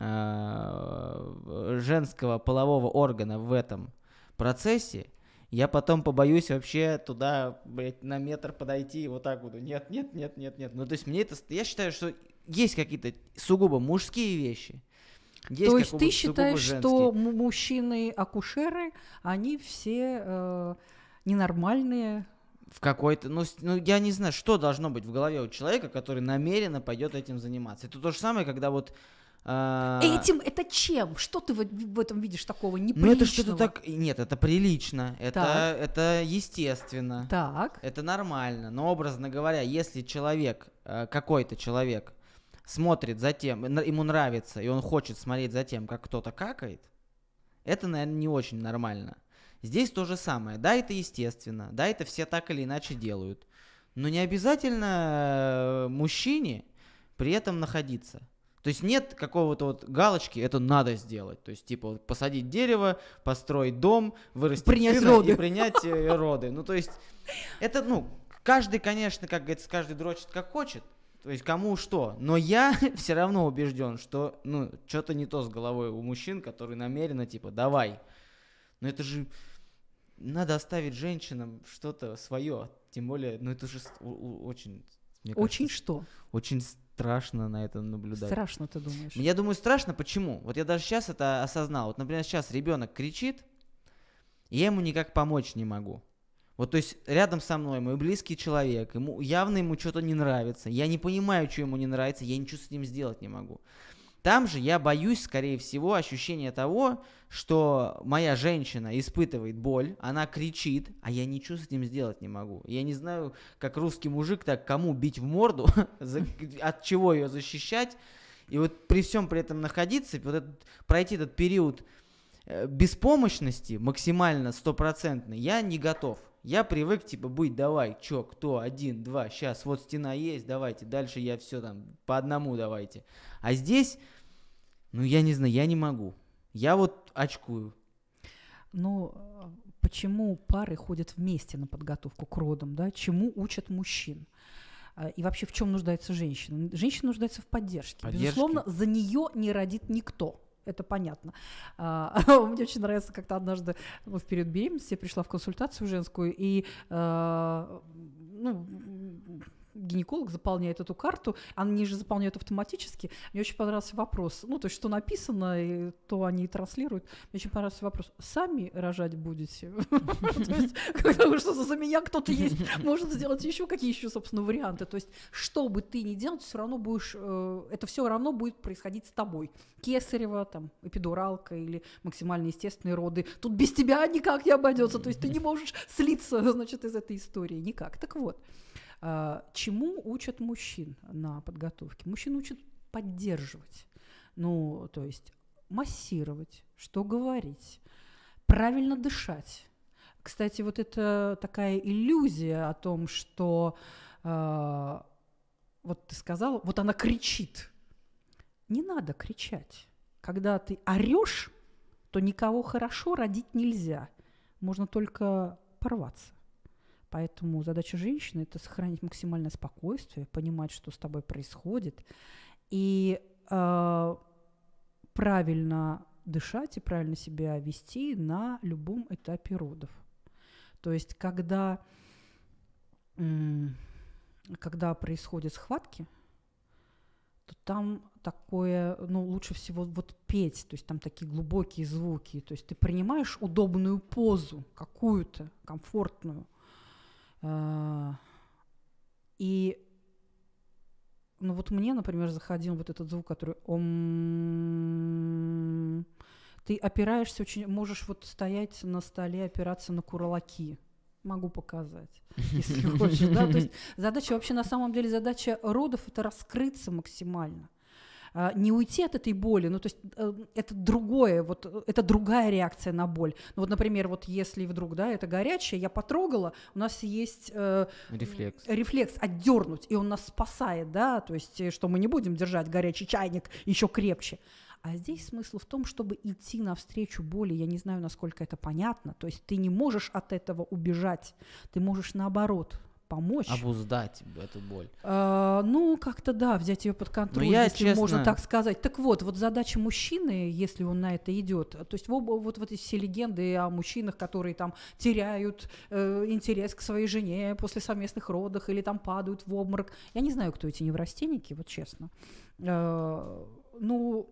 [SPEAKER 1] э, женского полового органа в этом процессе, я потом побоюсь вообще туда, блядь, на метр подойти и вот так буду. Нет, нет, нет, нет, нет. Ну, то есть мне это... Я считаю, что есть какие-то сугубо мужские вещи. Есть то есть ты считаешь, что
[SPEAKER 2] мужчины-акушеры, они все э, ненормальные,
[SPEAKER 1] в какой-то, ну, ну, я не знаю, что должно быть в голове у человека, который намеренно пойдет этим заниматься. Это то же самое, когда вот а... Этим
[SPEAKER 2] это чем? Что ты в, в этом видишь такого неприличного? Ну это что-то
[SPEAKER 1] так... Нет, это прилично, это, так. это естественно, так. это нормально. Но образно говоря, если человек, э, какой-то человек, смотрит за тем, ему нравится, и он хочет смотреть за тем, как кто-то какает, это, наверное, не очень нормально. Здесь то же самое. Да, это естественно. Да, это все так или иначе делают. Но не обязательно э, мужчине при этом находиться. То есть нет какого-то вот галочки, это надо сделать. То есть типа вот, посадить дерево, построить дом, вырастить принять сына роды. и принять э, роды. Ну то есть это, ну, каждый, конечно, как говорится, каждый дрочит как хочет. То есть кому что. Но я все равно убежден, что, ну, что-то не то с головой у мужчин, которые намеренно типа, давай. Но это же надо оставить женщинам что-то свое. Тем более, ну это же очень... Очень кажется, что? Очень страшно на это наблюдать. Страшно, ты думаешь? Я думаю, страшно. Почему? Вот я даже сейчас это осознал. Вот, например, сейчас ребенок кричит, и я ему никак помочь не могу. Вот, то есть, рядом со мной мой близкий человек, ему явно ему что-то не нравится. Я не понимаю, что ему не нравится, я ничего с ним сделать не могу. Там же я боюсь, скорее всего, ощущения того, что моя женщина испытывает боль, она кричит, а я ничего с этим сделать не могу. Я не знаю, как русский мужик, так кому бить в морду, от чего ее защищать. И вот при всем при этом находиться, вот этот, пройти этот период э, беспомощности максимально стопроцентный, я не готов. Я привык, типа, быть, давай, чё, кто, один, два, сейчас, вот стена есть, давайте, дальше я все там, по одному давайте. А здесь ну, я не знаю, я не могу. Я вот очкую.
[SPEAKER 2] Ну, почему пары ходят вместе на подготовку к родам, да? Чему учат мужчин? А, и вообще в чем нуждается женщина? Женщина нуждается в поддержке. поддержке. Безусловно, за нее не родит никто это понятно. А, мне очень нравится, как-то однажды ну, в период беременности я пришла в консультацию женскую, и а, гинеколог заполняет эту карту, они же заполняют автоматически. Мне очень понравился вопрос, ну, то есть что написано, и то они и транслируют. Мне очень понравился вопрос, сами рожать будете? То есть, когда вы что-то за меня кто-то есть, может сделать еще какие еще, собственно, варианты. То есть, что бы ты ни делал, все равно будешь, э, это все равно будет происходить с тобой. Кесарева, там, эпидуралка или максимально естественные роды. Тут без тебя никак не обойдется. То есть, ты не можешь слиться, значит, из этой истории никак. Так вот, Э, чему учат мужчин на подготовке? Мужчин учат поддерживать. Ну, то есть массировать, что говорить, правильно дышать. Кстати, вот это такая иллюзия о том, что э, вот ты сказала, вот она кричит. Не надо кричать. Когда ты орешь, то никого хорошо родить нельзя. Можно только порваться. Поэтому задача женщины – это сохранить максимальное спокойствие, понимать, что с тобой происходит, и э, правильно дышать и правильно себя вести на любом этапе родов. То есть, когда, когда происходят схватки, то там такое, ну, лучше всего вот петь, то есть там такие глубокие звуки, то есть ты принимаешь удобную позу какую-то, комфортную, а, и ну вот мне, например, заходил вот этот звук, который ом... Ты опираешься очень, можешь вот стоять на столе, опираться на куралаки. Могу показать, если хочешь. Да? То есть задача вообще на самом деле, задача родов – это раскрыться максимально. А, не уйти от этой боли, ну то есть э, это другое, вот э, это другая реакция на боль. Ну вот, например, вот если вдруг, да, это горячее, я потрогала, у нас есть э, рефлекс, рефлекс отдернуть, и он нас спасает, да, то есть э, что мы не будем держать горячий чайник еще крепче. А здесь смысл в том, чтобы идти навстречу боли. Я не знаю, насколько это понятно. То есть ты не можешь от этого убежать. Ты можешь наоборот помочь. Обуздать эту боль. А, ну, как-то да, взять ее под ну, контроль, я, если честно... можно так сказать. Так вот, вот задача мужчины, если он на это идет, то есть вот, вот, вот эти все легенды о мужчинах, которые там теряют э, интерес к своей жене после совместных родов или там падают в обморок. Я не знаю, кто эти неврастенники, вот честно. Э, ну,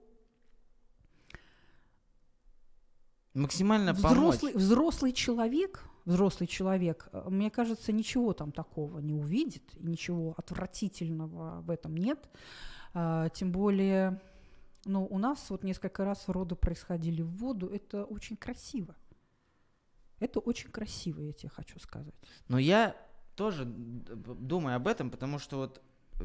[SPEAKER 2] Максимально взрослый, помочь. Взрослый человек взрослый человек, э, мне кажется, ничего там такого не увидит, и ничего отвратительного в этом нет. А, тем более, ну, у нас вот несколько раз роды происходили в воду, это очень красиво. Это очень красиво, я тебе хочу сказать.
[SPEAKER 1] Но я тоже думаю об этом, потому что вот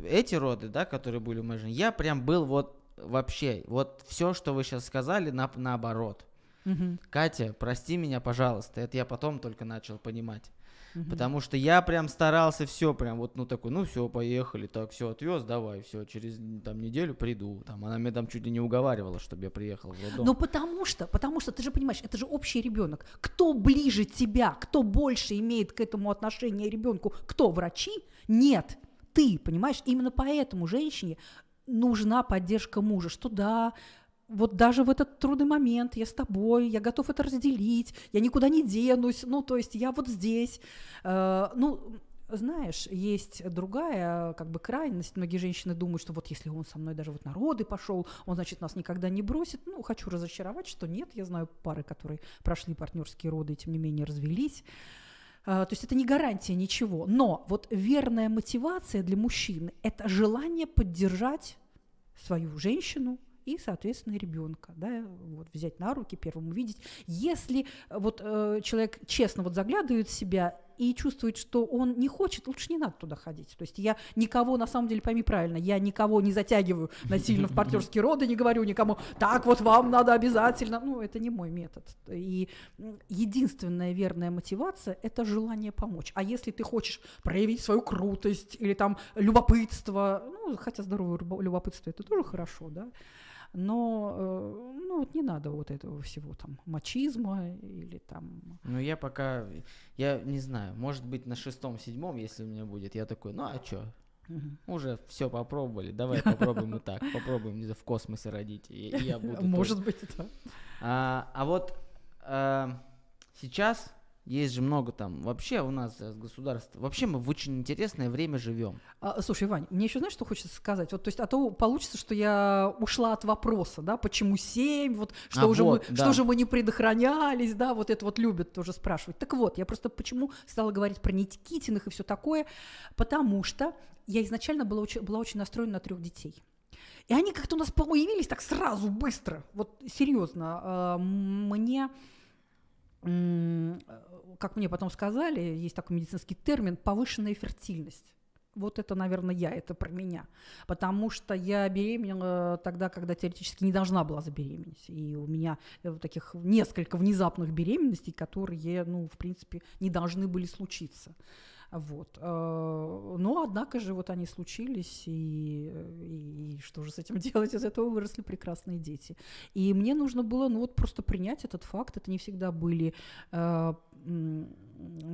[SPEAKER 1] эти роды, да, которые были у моей жены, я прям был вот вообще, вот все, что вы сейчас сказали, на, наоборот. Угу. Катя, прости меня, пожалуйста. Это я потом только начал понимать. Угу. Потому что я прям старался все, прям вот, ну такой, ну все, поехали, так, все, отвез, давай, все, через там неделю приду. Там она меня там чуть ли не уговаривала, чтобы я приехал в роддом. Ну
[SPEAKER 2] потому что, потому что ты же понимаешь, это же общий ребенок. Кто ближе тебя, кто больше имеет к этому отношение ребенку, кто врачи? Нет, ты, понимаешь? Именно поэтому женщине нужна поддержка мужа, что да, вот даже в этот трудный момент я с тобой, я готов это разделить, я никуда не денусь, ну, то есть я вот здесь. Э, ну, знаешь, есть другая как бы крайность. Многие женщины думают, что вот если он со мной даже вот народы пошел, он, значит, нас никогда не бросит. Ну, хочу разочаровать, что нет. Я знаю пары, которые прошли партнерские роды и, тем не менее, развелись. Э, то есть это не гарантия ничего. Но вот верная мотивация для мужчины – это желание поддержать свою женщину, и, соответственно, ребенка, да, вот взять на руки, первым увидеть. Если э, вот э, человек честно вот заглядывает в себя и чувствует, что он не хочет, лучше не надо туда ходить. То есть я никого, на самом деле, пойми правильно, я никого не затягиваю насильно в партнерские роды, не говорю никому, так вот вам надо обязательно. Ну, это не мой метод. И единственная верная мотивация – это желание помочь. А если ты хочешь проявить свою крутость или там любопытство, ну, хотя здоровое любопытство – это тоже хорошо, да, но э, ну вот не надо вот этого всего там мачизма или
[SPEAKER 1] там. Ну я пока, я не знаю, может быть на шестом, седьмом, если у меня будет, я такой, ну а чё? Угу. Уже все попробовали, давай попробуем и так, попробуем в космосе родить, и, я буду. Может быть, это. А, а, вот э, сейчас есть же много там. Вообще у нас э, государство. Вообще мы в очень интересное время живем.
[SPEAKER 2] А, слушай, Вань, мне еще знаешь, что хочется сказать? Вот, то есть, а то получится, что я ушла от вопроса, да, почему семь, вот что а уже вот, мы, да. что же мы не предохранялись, да, вот это вот любят тоже спрашивать. Так вот, я просто почему стала говорить про Никитиных и все такое, потому что я изначально была очень, была очень настроена на трех детей. И они как-то у нас появились так сразу, быстро. Вот серьезно, а, мне Э, как мне потом сказали, есть такой медицинский термин повышенная фертильность. Вот это, наверное, я, это про меня. Потому что я беременела тогда, когда теоретически не должна была забеременеть. И у меня э, таких несколько внезапных беременностей, которые, ну, в принципе, не должны были случиться. Вот. Э, но, однако же, вот они случились, и, э, и что же с этим делать? Из этого выросли прекрасные дети. И мне нужно было, ну вот, просто принять этот факт. Это не всегда были э,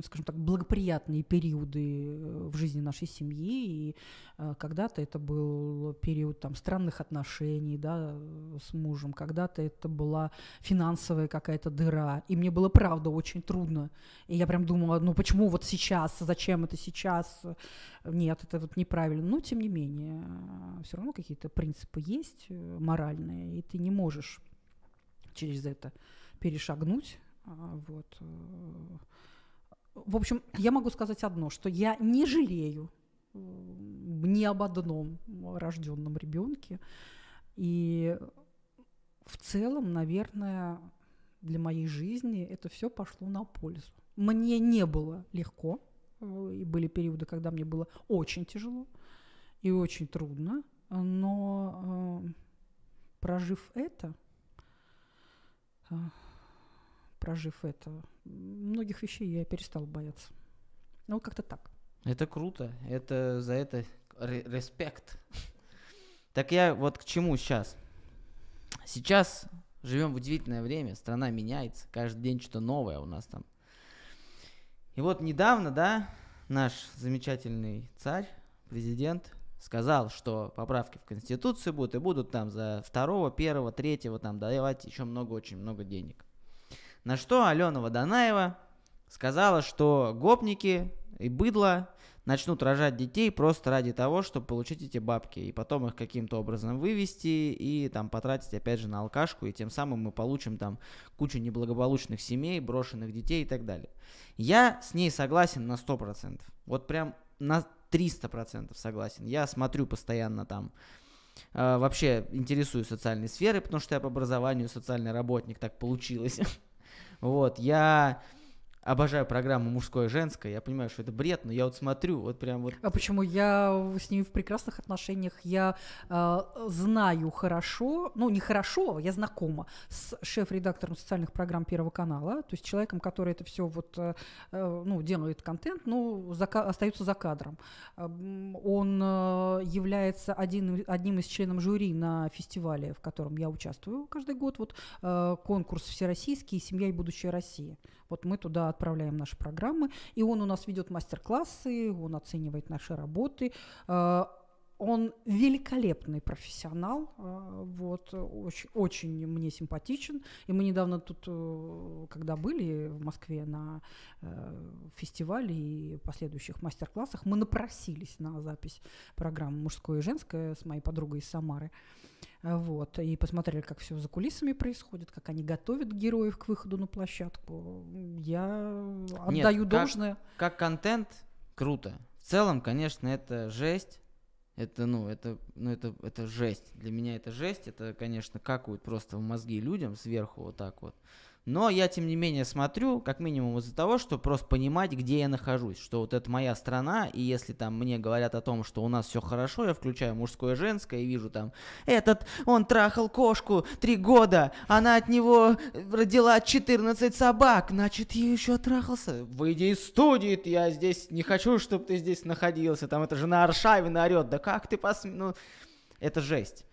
[SPEAKER 2] скажем так, благоприятные периоды э, в жизни нашей семьи. И э, когда-то это был период там, странных отношений да, э, с мужем, когда-то это была финансовая какая-то дыра. И мне было, правда, очень трудно. И я прям думала, ну почему вот сейчас, зачем это сейчас? Нет, это вот неправильно. Но, тем не менее, все равно какие-то принципы есть моральные, и ты не можешь через это перешагнуть а, вот. Э, в общем, я могу сказать одно, что я не жалею ни об одном рожденном ребенке. И в целом, наверное, для моей жизни это все пошло на пользу. Мне не было легко, э, и были периоды, когда мне было очень тяжело и очень трудно, но э, прожив это, прожив это, многих вещей я перестал бояться. Ну, как-то так.
[SPEAKER 1] Это круто. Это за это респект. Так я вот к чему сейчас? Сейчас живем в удивительное время, страна меняется, каждый день что-то новое у нас там. И вот недавно, да, наш замечательный царь, президент, сказал, что поправки в Конституцию будут, и будут там за второго, первого, третьего там давать еще много, очень много денег. На что Алена Водонаева сказала, что гопники и быдло начнут рожать детей просто ради того, чтобы получить эти бабки, и потом их каким-то образом вывести и там потратить опять же на алкашку, и тем самым мы получим там кучу неблагополучных семей, брошенных детей и так далее. Я с ней согласен на 100%. Вот прям на 300% согласен. Я смотрю постоянно там э, вообще интересуюсь социальной сферой, потому что я по образованию социальный работник, так получилось. Вот, я обожаю программу «Мужское и женское», я понимаю, что это бред, но я вот смотрю, вот прям вот... А
[SPEAKER 2] почему? Я с ними в прекрасных отношениях, я э, знаю хорошо, ну не хорошо, а я знакома с шеф-редактором социальных программ Первого канала, то есть человеком, который это все вот, э, э, ну, делает контент, но за, остается за кадром. Эм, он э, является один, одним из членов жюри на фестивале, в котором я участвую каждый год, вот э, конкурс «Всероссийский. Семья и будущее России». Вот мы туда отправляем наши программы, и он у нас ведет мастер-классы, он оценивает наши работы. А, он великолепный профессионал, а, вот, очень, очень мне симпатичен. И мы недавно тут, э, когда были в Москве на э, фестивале и последующих мастер-классах, мы напросились на запись программы «Мужское и женское» с моей подругой из Самары. Э, вот, и посмотрели, как все за кулисами происходит, как они готовят героев к выходу на площадку. Я отдаю Нет, должное.
[SPEAKER 1] как контент круто. В целом, конечно, это жесть это, ну, это, ну, это, это жесть. Для меня это жесть. Это, конечно, какают просто в мозги людям сверху вот так вот. Но я, тем не менее, смотрю, как минимум из-за того, что просто понимать, где я нахожусь, что вот это моя страна, и если там мне говорят о том, что у нас все хорошо, я включаю мужское и женское и вижу там, этот, он трахал кошку три года, она от него родила 14 собак, значит, я еще трахался. Выйди из студии, я здесь не хочу, чтобы ты здесь находился, там это жена Аршавина орет, да как ты посмел... Ну, это жесть.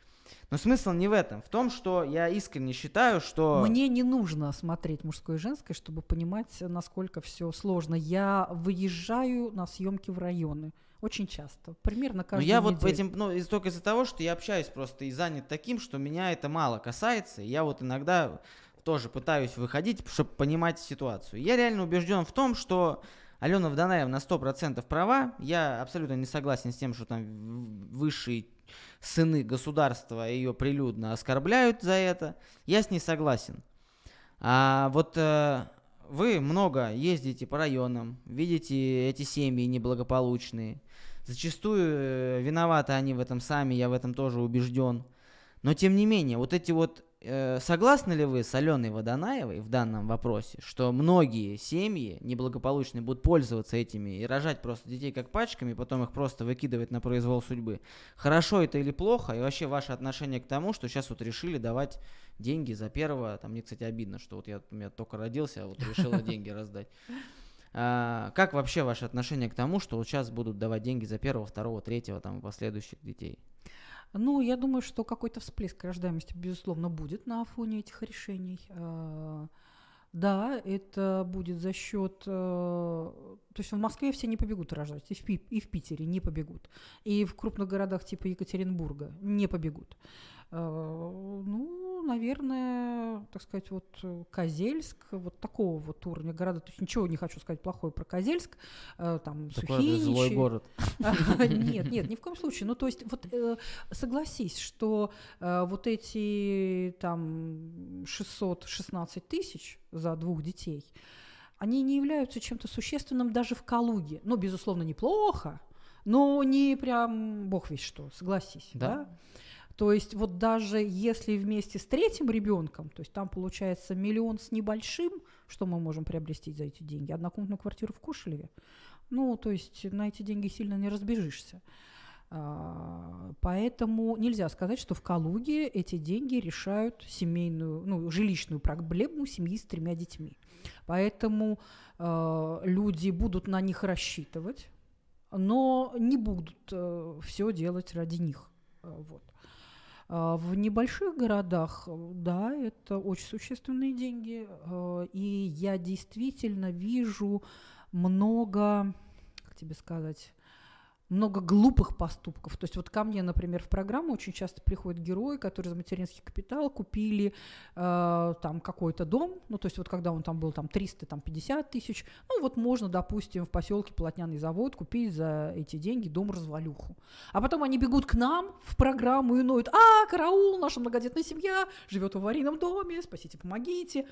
[SPEAKER 1] Но смысл не в этом, в том, что я искренне считаю, что... Мне
[SPEAKER 2] не нужно смотреть мужское и женское, чтобы понимать, насколько все сложно. Я выезжаю на съемки в районы. Очень часто, примерно каждый. Но я неделю. вот этим,
[SPEAKER 1] ну, из, только из-за того, что я общаюсь просто и занят таким, что меня это мало касается. Я вот иногда тоже пытаюсь выходить, чтобы понимать ситуацию. Я реально убежден в том, что Алена Вданаев на 100% права. Я абсолютно не согласен с тем, что там высший сыны государства ее прилюдно оскорбляют за это. Я с ней согласен. А вот э, вы много ездите по районам, видите эти семьи неблагополучные. Зачастую э, виноваты они в этом сами, я в этом тоже убежден. Но тем не менее, вот эти вот Э, согласны ли вы с Аленой Водонаевой в данном вопросе, что многие семьи неблагополучные будут пользоваться этими и рожать просто детей как пачками, потом их просто выкидывать на произвол судьбы? Хорошо это или плохо? И вообще ваше отношение к тому, что сейчас вот решили давать деньги за первого, там мне, кстати, обидно, что вот я, я только родился, а вот решила деньги раздать. А, как вообще ваше отношение к тому, что вот сейчас будут давать деньги за первого, второго, третьего, там, последующих детей?
[SPEAKER 2] Ну, я думаю, что какой-то всплеск рождаемости, безусловно, будет на фоне этих решений. А, да, это будет за счет... Э, то есть в Москве все не побегут рожать, и в, и в Питере не побегут, и в крупных городах типа Екатеринбурга не побегут. Э, ну, наверное, так сказать, вот э, Козельск, вот такого вот уровня города. То есть ничего не хочу сказать плохое про Козельск, э, там Сухиничи. злой город. Нет, нет, ни в коем случае. Ну, то есть вот согласись, что вот эти там 616 тысяч за двух детей, они не являются чем-то существенным даже в Калуге. Ну, безусловно, неплохо, но не прям бог весь что, согласись. Да. да? То есть вот даже если вместе с третьим ребенком, то есть там получается миллион с небольшим, что мы можем приобрести за эти деньги, однокомнатную квартиру в Кушелеве, ну, то есть на эти деньги сильно не разбежишься. А, поэтому нельзя сказать, что в Калуге эти деньги решают семейную, ну, жилищную проблему семьи с тремя детьми. Поэтому э, люди будут на них рассчитывать, но не будут э, а, все делать ради них. Вот. А, в небольших городах, э, да, это очень существенные деньги, а, и я действительно вижу много, как тебе сказать, много глупых поступков. То есть вот ко мне, например, в программу очень часто приходят герои, которые за материнский капитал купили э, там какой-то дом, ну то есть вот когда он там был там 300, там 50 тысяч, ну вот можно, допустим, в поселке Полотняный завод купить за эти деньги дом-развалюху. А потом они бегут к нам в программу и ноют, а, караул, наша многодетная семья живет в аварийном доме, спасите, помогите.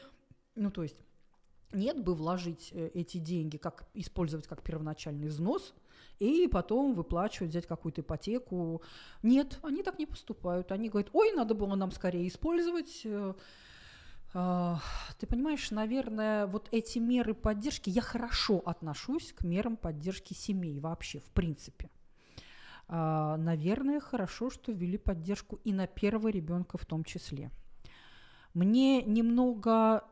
[SPEAKER 2] Ну то есть нет бы вложить э, эти деньги, как использовать как первоначальный взнос – и потом выплачивать, взять какую-то ипотеку. Нет, они так не поступают. Они говорят, ой, надо было нам скорее использовать. Э, э, ты понимаешь, наверное, вот эти меры поддержки, я хорошо отношусь к мерам поддержки семей вообще, в принципе. А, наверное, хорошо, что ввели поддержку и на первого ребенка в том числе. Мне немного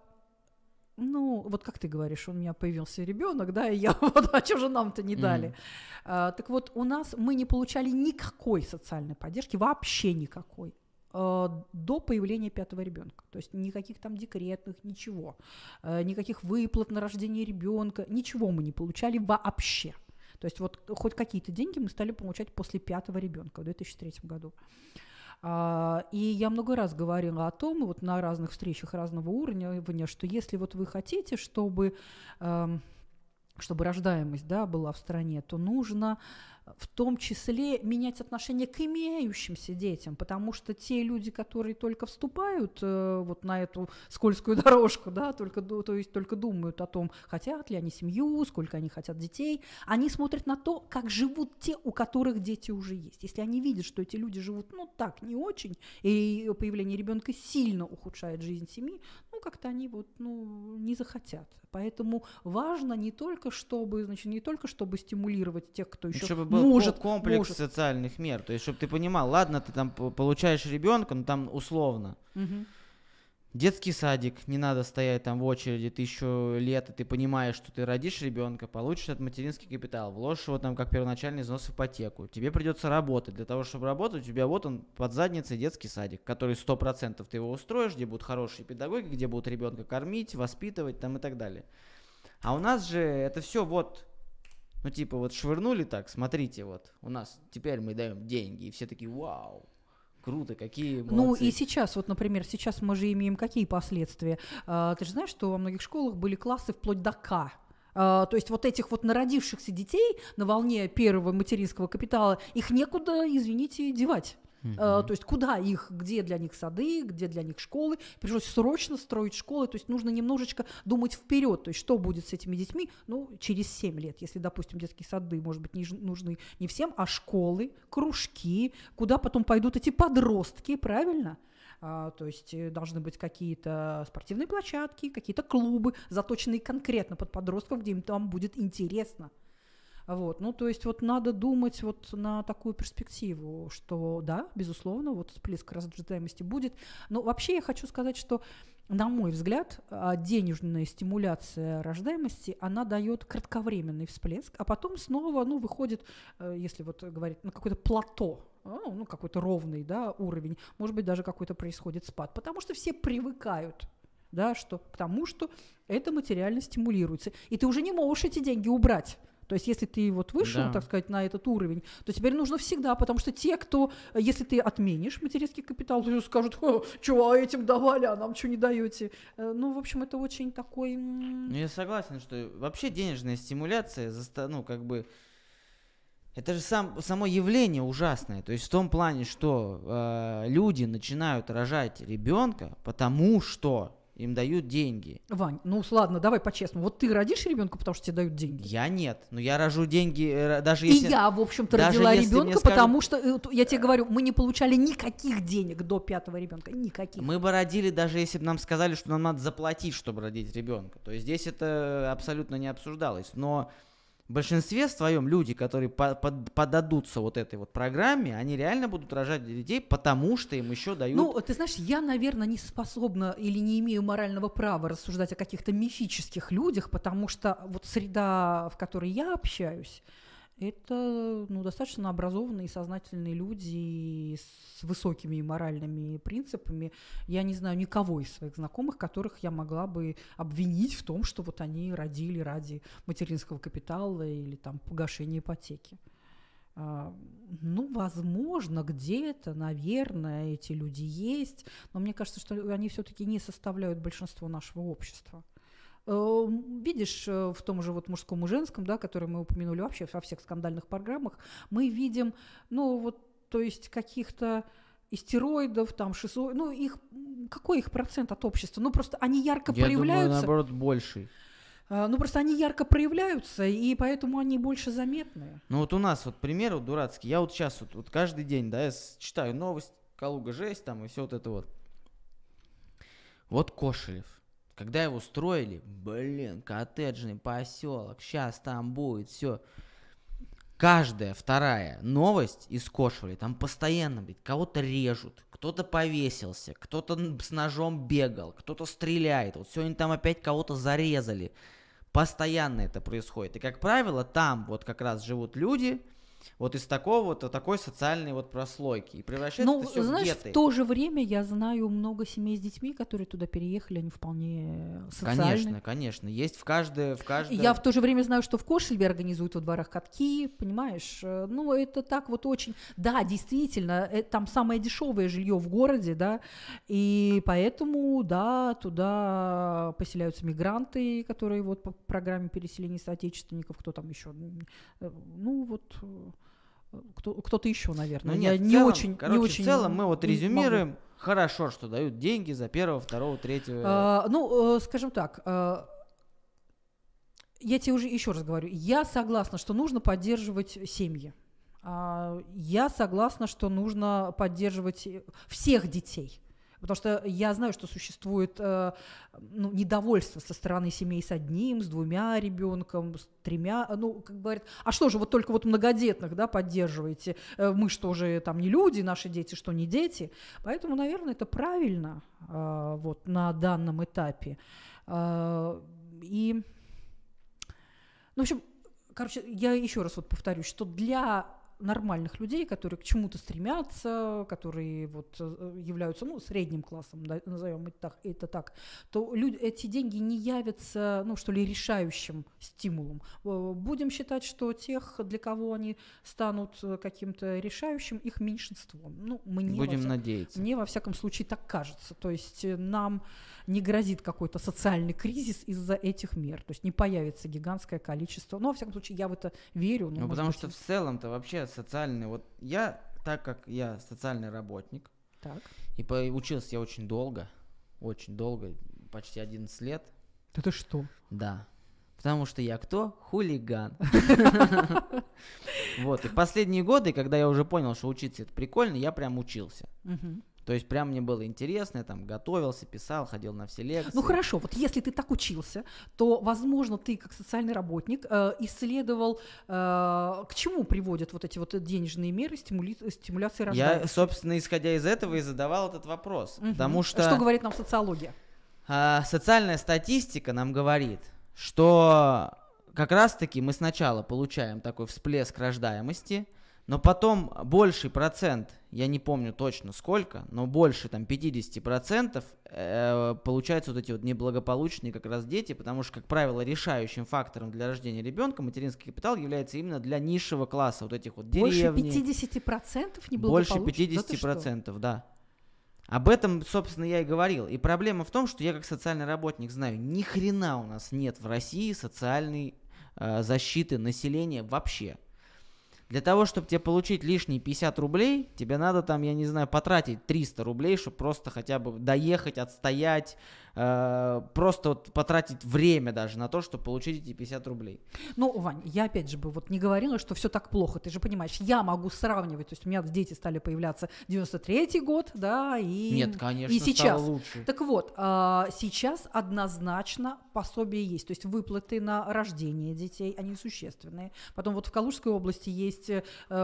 [SPEAKER 2] ну, вот как ты говоришь, у меня появился ребенок, да, и я вот, а что же нам-то не дали? Mm-hmm. А, так вот, у нас мы не получали никакой социальной поддержки, вообще никакой а, до появления пятого ребенка. То есть никаких там декретных, ничего, а, никаких выплат на рождение ребенка, ничего мы не получали вообще. То есть вот хоть какие-то деньги мы стали получать после пятого ребенка в 2003 году. А, и я много раз говорила о том, вот на разных встречах разного уровня, что если вот вы хотите, чтобы эм, чтобы рождаемость да, была в стране, то нужно в том числе менять отношение к имеющимся детям, потому что те люди, которые только вступают э, вот на эту скользкую дорожку, да, только, то есть только думают о том, хотят ли они семью, сколько они хотят детей, они смотрят на то, как живут те, у которых дети уже есть. Если они видят, что эти люди живут, ну, так, не очень, и появление ребенка сильно ухудшает жизнь семьи, ну, как-то они вот, ну, не захотят. Поэтому важно не только чтобы, значит, не только чтобы стимулировать тех, кто еще, ну, еще может, комплекс может.
[SPEAKER 1] социальных мер. То есть, чтобы ты понимал, ладно, ты там получаешь ребенка, но ну, там условно. Угу. Детский садик, не надо стоять там в очереди тысячу лет, и ты понимаешь, что ты родишь ребенка, получишь этот материнский капитал, вложишь его там как первоначальный взнос в ипотеку. Тебе придется работать. Для того, чтобы работать, у тебя вот он под задницей детский садик, который процентов ты его устроишь, где будут хорошие педагоги, где будут ребенка кормить, воспитывать там и так далее. А у нас же это все вот ну, типа, вот швырнули так, смотрите, вот, у нас теперь мы даем деньги, и все такие, вау, круто, какие молодцы. Ну и
[SPEAKER 2] сейчас, вот, например, сейчас мы же имеем какие последствия? А, ты же знаешь, что во многих школах были классы вплоть до К. А, то есть вот этих вот народившихся детей на волне первого материнского капитала, их некуда, извините, девать. Э, то есть куда их, где для них сады, где для них школы. Пришлось срочно строить школы, то есть нужно немножечко думать вперед, то есть что будет с этими детьми, ну, через 7 лет, если, допустим, детские сады, может быть, не, нужны не всем, а школы, кружки, куда потом пойдут эти подростки, правильно? А, то есть э, должны быть какие-то спортивные площадки, какие-то клубы, заточенные конкретно под подростков, где им там будет интересно. Вот. Ну, то есть вот надо думать вот на такую перспективу, что да, безусловно, вот всплеск разжидаемости будет. Но вообще я хочу сказать, что на мой взгляд, а, денежная стимуляция рождаемости, она дает кратковременный всплеск, а потом снова, ну, выходит, э, если вот говорить, на ну, какое-то плато, а, ну, какой-то ровный, да, уровень, может быть, даже какой-то происходит спад, потому что все привыкают да, что, к тому, что это материально стимулируется. И ты уже не можешь эти деньги убрать. То есть если ты вот вышел, да. так сказать, на этот уровень, то теперь нужно всегда, потому что те, кто, э, если ты отменишь материнский капитал, то скажут, чего а этим давали, а нам что не даете. Э, ну, в общем, это очень такой... Ну,
[SPEAKER 1] я согласен, что вообще денежная стимуляция, заста... ну, как бы... Это же сам, само явление ужасное. То есть в том плане, что э, люди начинают рожать ребенка, потому что им дают деньги.
[SPEAKER 2] Вань, ну ладно, давай по-честному. Вот ты родишь ребенка, потому что тебе дают деньги.
[SPEAKER 1] Я нет, но я рожу деньги, э, даже если... И я, в общем-то, родила ребенка, скажут... потому
[SPEAKER 2] что, э, я тебе говорю, мы не получали никаких денег до пятого ребенка, никаких.
[SPEAKER 1] Мы бы родили, даже если бы нам сказали, что нам надо заплатить, чтобы родить ребенка. То есть здесь это э, абсолютно не обсуждалось. Но в большинстве своем люди, которые по под подадутся вот этой вот программе, они реально будут рожать детей, потому что им еще дают... Ну,
[SPEAKER 2] ты знаешь, я, наверное, не способна или не имею морального права рассуждать о каких-то мифических людях, потому что вот среда, в которой я общаюсь, это ну, достаточно образованные и сознательные люди с высокими моральными принципами. Я не знаю никого из своих знакомых, которых я могла бы обвинить в том, что вот они родили ради материнского капитала или там погашения ипотеки. А, ну, возможно, где-то, наверное, эти люди есть, но мне кажется, что они все-таки не составляют большинство нашего общества. Эм, видишь, э, в том же вот мужском и женском, да, который мы упомянули вообще во всех скандальных программах, мы видим, ну вот, то есть каких-то истероидов, там, шизо... Ну, их... Какой их процент от общества? Ну, просто они ярко Я проявляются. Думаю, наоборот, больший. Э, ну, просто они ярко проявляются, и поэтому они больше заметны.
[SPEAKER 1] Ну, вот у нас вот пример вот дурацкий. Я вот сейчас вот, вот каждый день, да, я читаю новость, Калуга жесть там и все вот это вот. Вот Кошелев. Когда его строили, блин, коттеджный поселок, сейчас там будет все. Каждая вторая новость из Кошвали, там постоянно, блядь, кого-то режут, кто-то повесился, кто-то с ножом бегал, кто-то стреляет. Вот сегодня там опять кого-то зарезали. Постоянно это происходит. И, как правило, там вот как раз живут люди, вот из такого вот а, такой социальной вот прослойки. И превращается Но, ну, это все знаешь, в геты. в то же
[SPEAKER 2] время я знаю много семей с детьми, которые туда переехали, они вполне э, социальные. Конечно,
[SPEAKER 1] конечно. Есть в каждой... В каждой... Я в то
[SPEAKER 2] же время знаю, что в Кошельве организуют во дворах катки, понимаешь? Э, ну, это так вот очень... Да, действительно, это, там самое дешевое жилье в городе, да, и поэтому, да, туда поселяются мигранты, которые вот по программе переселения соотечественников, кто там еще, э, ну, вот кто, то еще, наверное. Ну, нет, я целом, не очень, короче, не очень. В целом мы вот резюмируем. Могу.
[SPEAKER 1] Хорошо, что дают деньги за первого, второго, третьего. А,
[SPEAKER 2] ну, э, скажем так, э, я тебе уже еще раз говорю, я согласна, что нужно поддерживать семьи. А, я согласна, что нужно поддерживать всех детей. Потому что я знаю, что существует э, ну, недовольство со стороны семей с одним, с двумя ребенком, с тремя. А, ну, как говорят, а что же, вот только вот многодетных да, поддерживаете? Э, мы что же там не люди, наши дети, что не дети? Поэтому, наверное, это правильно э, вот на данном этапе. И, ну, в общем, короче, я еще раз вот повторюсь, что для нормальных людей, которые к чему-то стремятся, которые вот э, являются ну, средним классом, да, назовем это так, это так, то люди, эти деньги не явятся, ну что ли, решающим стимулом. Э, будем считать, что тех, для кого они станут э, каким-то решающим, их меньшинством. Ну, мне Будем во надеяться. Мне во всяком случае так кажется. То есть нам не грозит какой-то социальный кризис из-за этих мер. То есть не появится гигантское количество. Ну, во всяком случае, я в это верю. Ну, потому быть,
[SPEAKER 1] что в целом-то вообще социальный Вот я, так как я социальный работник, так. и поучился я очень долго, очень долго, почти 11 лет. Это что? Да. Потому что я кто? Хулиган. Вот, и последние годы, когда я уже понял, что учиться это прикольно, я прям учился. То есть прям мне было интересно, я там готовился, писал, ходил на все лекции. Ну хорошо,
[SPEAKER 2] вот если ты так учился, то, возможно, ты как социальный работник э, исследовал, э, к чему приводят вот эти вот денежные меры стимули... стимуляции рождения. Я,
[SPEAKER 1] собственно, исходя из этого и задавал этот вопрос, угу. потому что... Что
[SPEAKER 2] говорит нам социология?
[SPEAKER 1] Э, социальная статистика нам говорит, что как раз-таки мы сначала получаем такой всплеск рождаемости – но потом больший процент, я не помню точно сколько, но больше там 50% э, получаются вот эти вот неблагополучные как раз дети, потому что, как правило, решающим фактором для рождения ребенка материнский капитал является именно для низшего класса вот этих вот деревни. Больше
[SPEAKER 2] 50% неблагополучных? Больше 50%,
[SPEAKER 1] да. да. Об этом, собственно, я и говорил. И проблема в том, что я как социальный работник знаю, ни хрена у нас нет в России социальной э, защиты населения вообще. Для того, чтобы тебе получить лишние 50 рублей, тебе надо там, я не знаю, потратить 300 рублей, чтобы просто хотя бы доехать, отстоять, Э, просто вот потратить время даже на то, чтобы получить эти 50 рублей.
[SPEAKER 2] Ну, Вань, я опять же бы вот не говорила, что все так плохо, ты же понимаешь, я могу сравнивать, то есть у меня дети стали появляться 93-й год, да, и... Нет, конечно, и сейчас. стало лучше. Так вот, а, сейчас однозначно пособие есть, то есть выплаты на рождение детей, они существенные. Потом вот в Калужской области есть, э,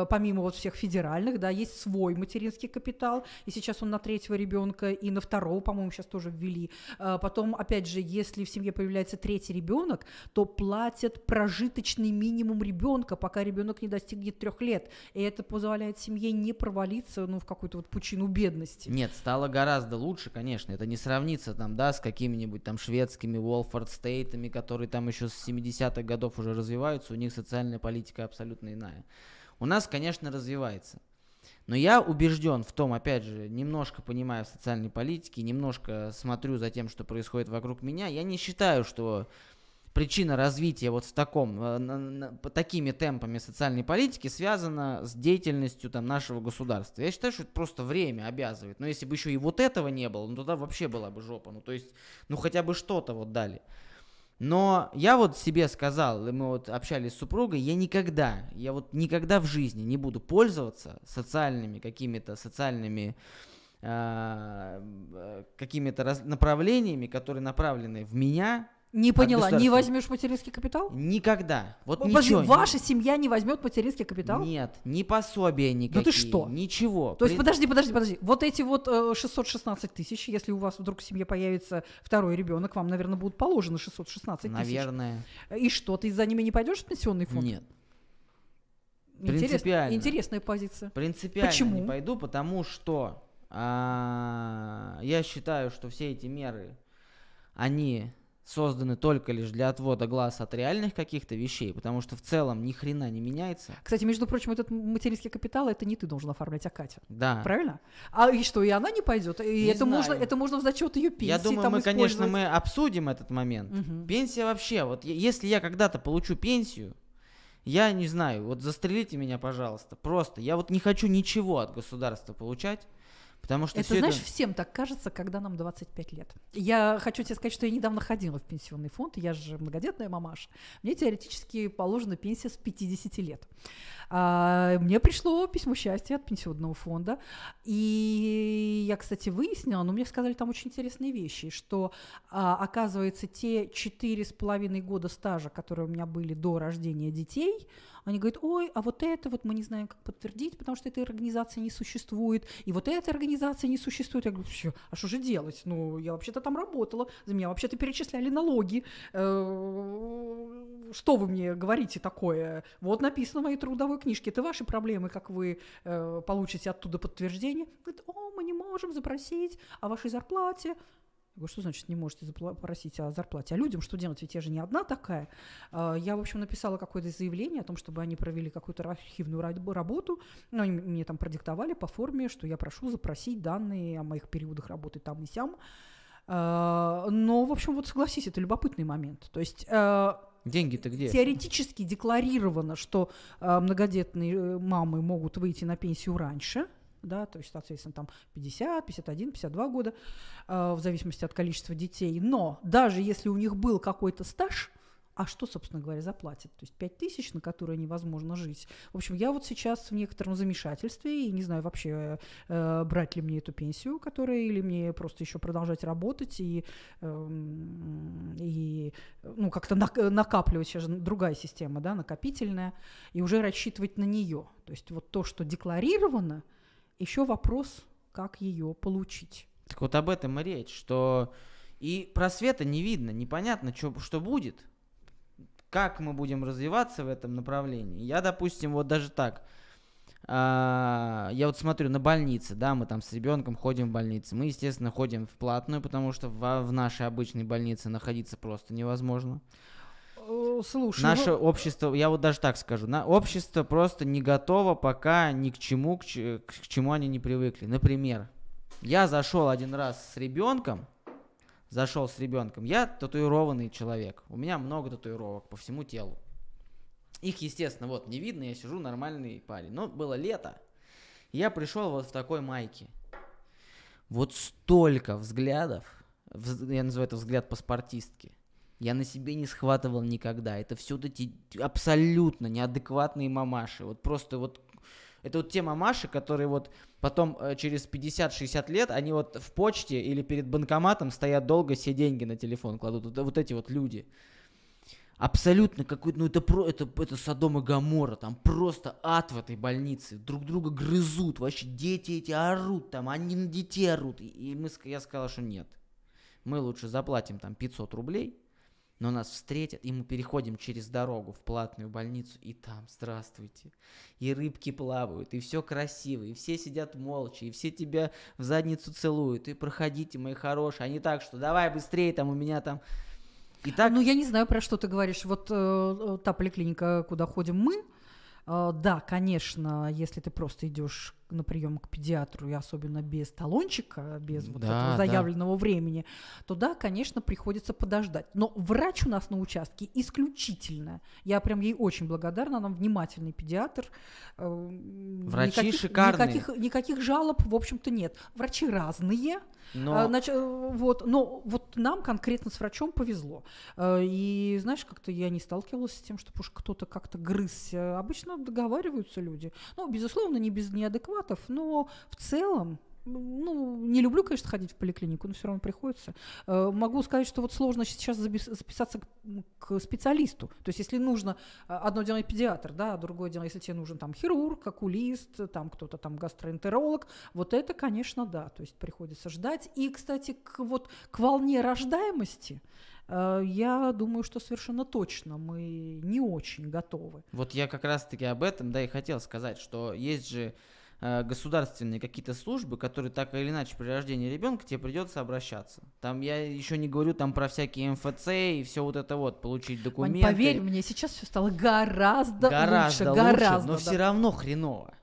[SPEAKER 2] помимо вот всех федеральных, да, есть свой материнский капитал, и сейчас он на третьего ребенка и на второго, по-моему, сейчас тоже ввели а потом, опять же, если в семье появляется третий ребенок, то платят прожиточный минимум ребенка, пока ребенок не достигнет трех лет. И это позволяет семье не провалиться ну, в какую-то вот пучину бедности. Нет,
[SPEAKER 1] стало гораздо лучше, конечно. Это не сравнится там, да, с какими-нибудь там шведскими Уолфорд-стейтами, которые там еще с 70-х годов уже развиваются. У них социальная политика абсолютно иная. У нас, конечно, развивается. Но я убежден в том, опять же, немножко понимаю в социальной политике, немножко смотрю за тем, что происходит вокруг меня. Я не считаю, что причина развития вот в таком, э, такими темпами социальной политики связана с деятельностью там, нашего государства. Я считаю, что это просто время обязывает. Но если бы еще и вот этого не было, ну тогда вообще была бы жопа. Ну то есть, ну хотя бы что-то вот дали. Но я вот себе сказал, мы вот общались с супругой, я никогда, я вот никогда в жизни не буду пользоваться социальными какими-то социальными а, э, какими-то направлениями, которые направлены в меня, не поняла. Не возьмешь материнский капитал? Никогда. Вот Подожди, ничего. Ваша
[SPEAKER 2] семья не возьмет материнский капитал?
[SPEAKER 1] Нет, ни пособия никакие. Ну ты что? Ничего. То есть, При... подожди,
[SPEAKER 2] подожди, подожди. Вот эти вот э, 616 тысяч, если у вас вдруг в семье появится второй ребенок, вам, наверное, будут положены 616 тысяч. Наверное. И что, ты за ними не пойдешь в пенсионный фонд? Нет. Принципиально. Интересная позиция. Принципиально Почему? не
[SPEAKER 1] пойду, потому что а, я считаю, что все эти меры, они созданы только лишь для отвода глаз от реальных каких-то вещей, потому что в целом ни хрена не меняется.
[SPEAKER 2] Кстати, между прочим, этот материнский капитал это не ты должен оформлять, а Катя. Да. Правильно? А и что, и она не пойдет? И не это знаю. можно, это можно в зачет ее пенсии. Я думаю, мы, конечно, мы
[SPEAKER 1] обсудим этот момент. Угу. Пенсия вообще, вот если я когда-то получу пенсию, я не знаю, вот застрелите меня, пожалуйста, просто. Я вот не хочу ничего от государства получать. Потому что это, знаешь, это...
[SPEAKER 2] всем так кажется, когда нам 25 лет. Я хочу тебе сказать, что я недавно ходила в пенсионный фонд, я же многодетная мамаша. Мне теоретически положена пенсия с 50 лет. А, мне пришло письмо счастья от пенсионного фонда, и я, кстати, выяснила, но ну, мне сказали там очень интересные вещи, что, а, оказывается, те 4,5 года стажа, которые у меня были до рождения детей – они говорят, ой, а вот это вот мы не знаем, как подтвердить, потому что этой организации не существует, и вот эта организация не существует. Я говорю, все, а что же делать? Ну, я вообще-то там работала, за меня вообще-то перечисляли налоги. Э, что вы мне говорите такое? Вот написано в моей трудовой книжке, это ваши проблемы, как вы э, получите оттуда подтверждение. Говорит, о, мы не можем запросить о вашей зарплате. Я говорю, что значит не можете попросить о зарплате? А людям что делать? Ведь я же не одна такая. А, я, в общем, написала какое-то заявление о том, чтобы они провели какую-то архивную работу. Но ну, они мне там продиктовали по форме, что я прошу запросить данные о моих периодах работы там и сям. А, но, в общем, вот согласись, это любопытный момент. То есть а, Деньги-то где? Теоретически декларировано, что э, многодетные мамы могут выйти на пенсию раньше, да, то есть, соответственно, там 50, 51, 52 года, э, в зависимости от количества детей. Но даже если у них был какой-то стаж, а что, собственно говоря, заплатят? То есть 5 тысяч, на которые невозможно жить. В общем, я вот сейчас в некотором замешательстве и не знаю вообще, э, брать ли мне эту пенсию, которая, или мне просто еще продолжать работать и, э, и ну, как-то на, накапливать. Сейчас же другая система, да, накопительная, и уже рассчитывать на нее. То есть вот то, что декларировано – еще вопрос, как ее получить.
[SPEAKER 1] Так вот об этом и речь, что и просвета не видно, непонятно, что, что будет, как мы будем развиваться в этом направлении. Я, допустим, вот даже так, а, я вот смотрю на больницы, да, мы там с ребенком ходим в больницы. Мы, естественно, ходим в платную, потому что в, в нашей обычной больнице находиться просто невозможно.
[SPEAKER 2] Э, слушай, наше ну...
[SPEAKER 1] общество, я вот даже так скажу, на общество просто не готово пока ни к чему, к, ч... к чему они не привыкли. Например, я зашел один раз с ребенком, зашел с ребенком, я татуированный человек, у меня много татуировок по всему телу. Их, естественно, вот не видно, я сижу нормальный парень. Но было лето, я пришел вот в такой майке. Вот столько взглядов, я называю это взгляд паспортистки – я на себе не схватывал никогда. Это все вот эти абсолютно неадекватные мамаши. Вот просто вот это вот те мамаши, которые вот потом э, через 50-60 лет, они вот в почте или перед банкоматом стоят долго, все деньги на телефон кладут. Вот, вот эти вот люди. Абсолютно какой-то, ну это про, это, это Содом и Гамора, там просто ад в этой больнице, друг друга грызут, вообще дети эти орут там, они на детей орут. И, и мы, я сказал, что нет, мы лучше заплатим там 500 рублей, но нас встретят, и мы переходим через дорогу в платную больницу, и там, здравствуйте, и рыбки плавают, и все красиво, и все сидят молча, и все тебя в задницу целуют, и проходите, мои хорошие, а не так, что давай быстрее, там у меня там... И так... Ну, я не знаю, про что ты говоришь. Вот
[SPEAKER 2] э, э та поликлиника, куда ходим мы, э, да, конечно, если ты просто идешь на прием к педиатру, и особенно без талончика, без вот да, этого заявленного да. времени, то да, конечно, приходится подождать. Но врач у нас на участке исключительно. Я прям ей очень благодарна, она внимательный педиатр. Э, Врачи никаких, шикарные. Никаких, никаких жалоб, в общем-то, нет. Врачи разные. Но... Э, значит, э, вот, но вот нам конкретно с врачом повезло. И знаешь, как-то я не сталкивалась с тем, чтобы уж кто-то как-то грызся. Обычно договариваются люди. Ну, безусловно, не без неадекватно препаратов, но в целом ну, не люблю, конечно, ходить в поликлинику, но все равно приходится. Э, могу сказать, что вот сложно сейчас записаться к специалисту. То есть, если нужно, а, одно дело педиатр, да, а другое дело, если тебе нужен там хирург, окулист, там кто-то там гастроэнтеролог, вот это, конечно, да, то есть приходится ждать. И, кстати, к, вот к волне рождаемости, э, я думаю, что совершенно точно мы не очень готовы.
[SPEAKER 1] Вот я как раз-таки об этом, да, и хотел сказать, что есть же Э, государственные какие-то службы, которые так или иначе при рождении ребенка тебе придется обращаться. Там я еще не говорю там про всякие МФЦ и все вот это вот, получить документы. Вань, поверь
[SPEAKER 2] мне, сейчас все стало гораздо, гораздо лучше, лучше, гораздо, но да. все
[SPEAKER 1] равно хреново.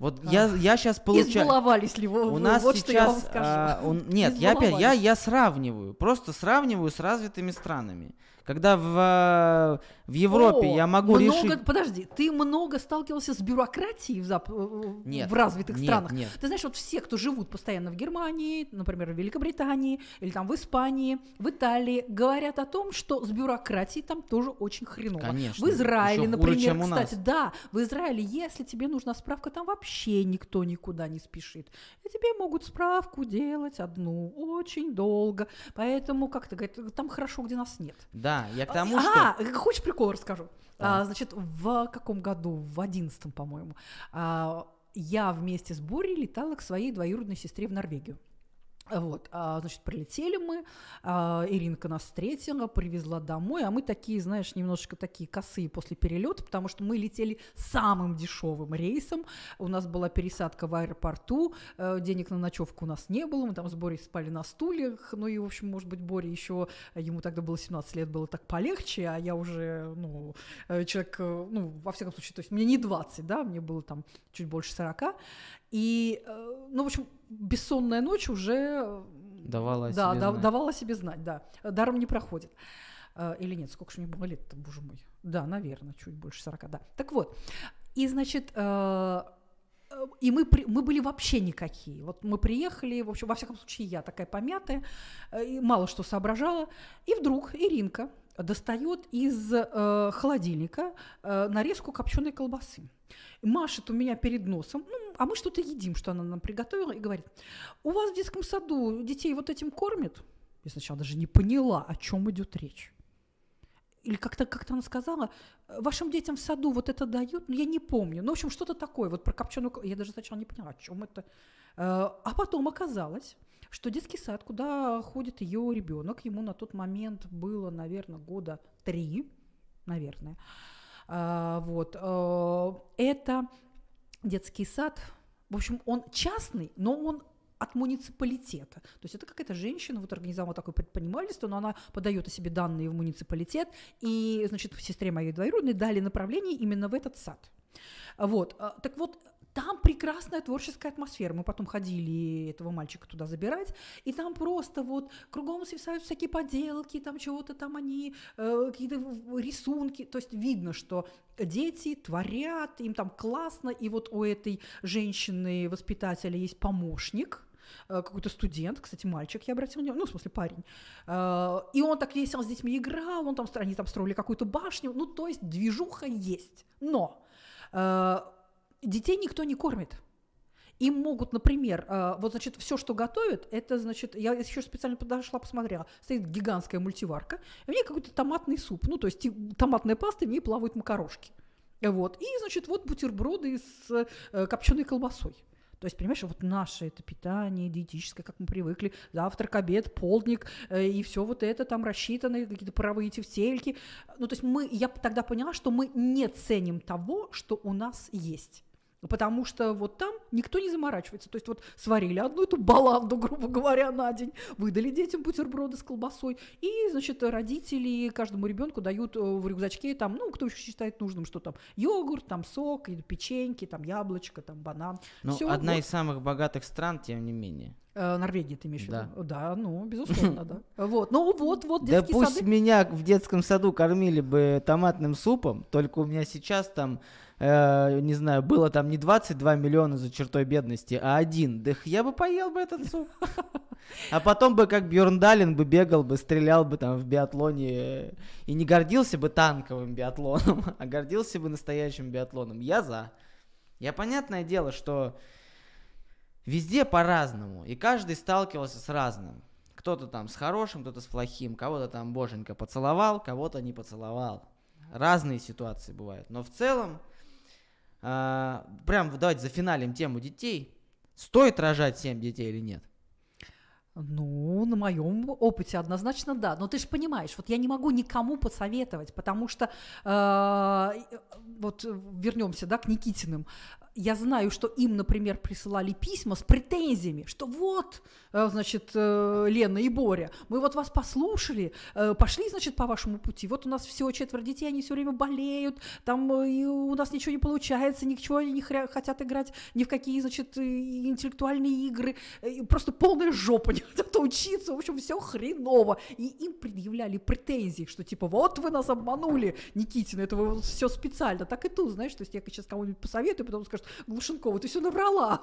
[SPEAKER 1] Вот а. я, я сейчас получаю...
[SPEAKER 2] Избаловались ли вы? У нас вот сейчас... Что я вам скажу. А, он, нет, я опять, я, я
[SPEAKER 1] сравниваю, просто сравниваю с развитыми странами. Когда в, в Европе О, я могу много, решить...
[SPEAKER 2] Подожди, ты много сталкивался с бюрократией в, зап... нет, в развитых нет, странах? Нет. Ты знаешь, вот все, кто живут постоянно в Германии, например, в Великобритании, или там в Испании, в Италии, говорят о том, что с бюрократией там тоже очень хреново. Конечно. В Израиле, например, хуже, например, кстати, да, в Израиле, если тебе нужна справка, там вообще никто никуда не спешит. И тебе могут справку делать одну очень долго. Поэтому, как ты говоришь, там хорошо, где нас нет.
[SPEAKER 1] Да, я к а, тому, а, что... А,
[SPEAKER 2] хочешь легко расскажу. Да. А, значит, в каком году? В одиннадцатом, по-моему. А, я вместе с Борей летала к своей двоюродной сестре в Норвегию. Вот, а, значит, прилетели мы, а, Иринка нас встретила, привезла домой, а мы такие, знаешь, немножечко такие косые после перелета, потому что мы летели самым дешевым рейсом, у нас была пересадка в аэропорту, э, денег на ночевку у нас не было, мы там с Борей спали на стульях, ну и, в общем, может быть, Боре еще, ему тогда было 17 лет, было так полегче, а я уже, ну, э, человек, э, ну, во всяком случае, то есть мне не 20, да, мне было там чуть больше 40, и, э, ну, в общем, бессонная ночь уже э, давала, да, себе, да, знать. давала себе знать, да. Даром не проходит. Э, или нет, сколько же мне было лет-то, боже мой. Да, наверное, чуть больше 40, да. Так вот, и, значит, и мы, мы были вообще никакие. Вот мы приехали, в общем, во всяком случае, я такая помятая, мало что соображала. И вдруг Иринка, достает из э, холодильника э, нарезку копченой колбасы. Машет у меня перед носом, ну, а мы что-то едим, что она нам приготовила, и говорит, у вас в детском саду детей вот этим кормят? Я сначала даже не поняла, о чем идет речь. Или как-то как она сказала, вашим детям в саду вот это дают, ну, я не помню. Ну, в общем, что-то такое, вот про копченую... Я даже сначала не поняла, о чем это. Э, а потом оказалось, что детский сад, куда ходит ее ребенок, ему на тот момент было, наверное, года три, наверное. А, вот. Э, это детский сад, в общем, он частный, но он от муниципалитета. То есть это какая-то женщина вот организовала такое предпринимательство, но она подает о себе данные в муниципалитет, и, значит, сестре моей двоюродной дали направление именно в этот сад. Вот. Э, так вот, там прекрасная творческая атмосфера. Мы потом ходили этого мальчика туда забирать, и там просто вот кругом свисают всякие поделки, там чего-то там они, э, какие-то рисунки. То есть видно, что дети творят, им там классно, и вот у этой женщины-воспитателя есть помощник, э, какой-то студент, кстати, мальчик, я обратила внимание, ну, в смысле, парень. Э, и он так весело с детьми играл, он там, они там строили какую-то башню, ну, то есть движуха есть. Но э, детей никто не кормит. Им могут, например, э, вот, значит, все, что готовят, это, значит, я еще специально подошла, посмотрела, стоит гигантская мультиварка, и в ней какой-то томатный суп, ну, то есть томатная паста, в ней плавают макарошки. Вот. И, значит, вот бутерброды с э, копченой колбасой. То есть, понимаешь, вот наше это питание диетическое, как мы привыкли, завтрак, обед, полдник, э, и все вот это там рассчитаны, какие-то паровые тефтельки. Ну, то есть мы, я тогда поняла, что мы не ценим того, что у нас есть потому что вот там никто не заморачивается. То есть вот сварили одну эту баланду, грубо говоря, на день, выдали детям бутерброды с колбасой, и, значит, родители каждому ребенку дают э, в рюкзачке там, ну, кто еще считает нужным, что там, йогурт, там сок, печеньки, там яблочко, там банан. Ну, одна вот. из
[SPEAKER 1] самых богатых стран, тем не менее. Э, Норвегии ты имеешь да. в виду?
[SPEAKER 2] Да, ну, безусловно, да. Э, вот, ну вот, вот детские Да пусть сады.
[SPEAKER 1] меня в детском саду кормили бы томатным супом, только у меня сейчас там э, не знаю, было там не 22 миллиона за чертой бедности, а один, да я бы поел бы этот суп. А потом бы, как Бьерн Далин, бы бегал бы, стрелял бы там в биатлоне э, и не гордился бы танковым биатлоном, а гордился бы настоящим биатлоном. Я за. Я понятное дело, что Везде по-разному, и каждый сталкивался с разным. Кто-то там с хорошим, кто-то с плохим, кого-то там боженька поцеловал, кого-то не поцеловал. Разные ситуации бывают. Но в целом, э, прям давайте за финалем тему детей. Стоит рожать 7 детей или нет? Ну,
[SPEAKER 2] на моем опыте однозначно да. Но ты же понимаешь, вот я не могу никому посоветовать, потому что э, э вот вернемся, да, к Никитиным я знаю, что им, например, присылали письма с претензиями, что вот, э, значит, э, Лена и Боря, мы вот вас послушали, э, пошли, значит, по вашему пути, вот у нас все четверо детей, они все время болеют, там и у нас ничего не получается, ничего они не хотят играть, ни в какие, значит, интеллектуальные игры, просто полная жопа, не хотят учиться, в общем, все хреново. И им предъявляли претензии, что типа вот вы нас обманули, Никитина, это вы все специально, так и тут, знаешь, то есть я сейчас кому-нибудь посоветую, потом скажу, Глушенкова. То есть она врала.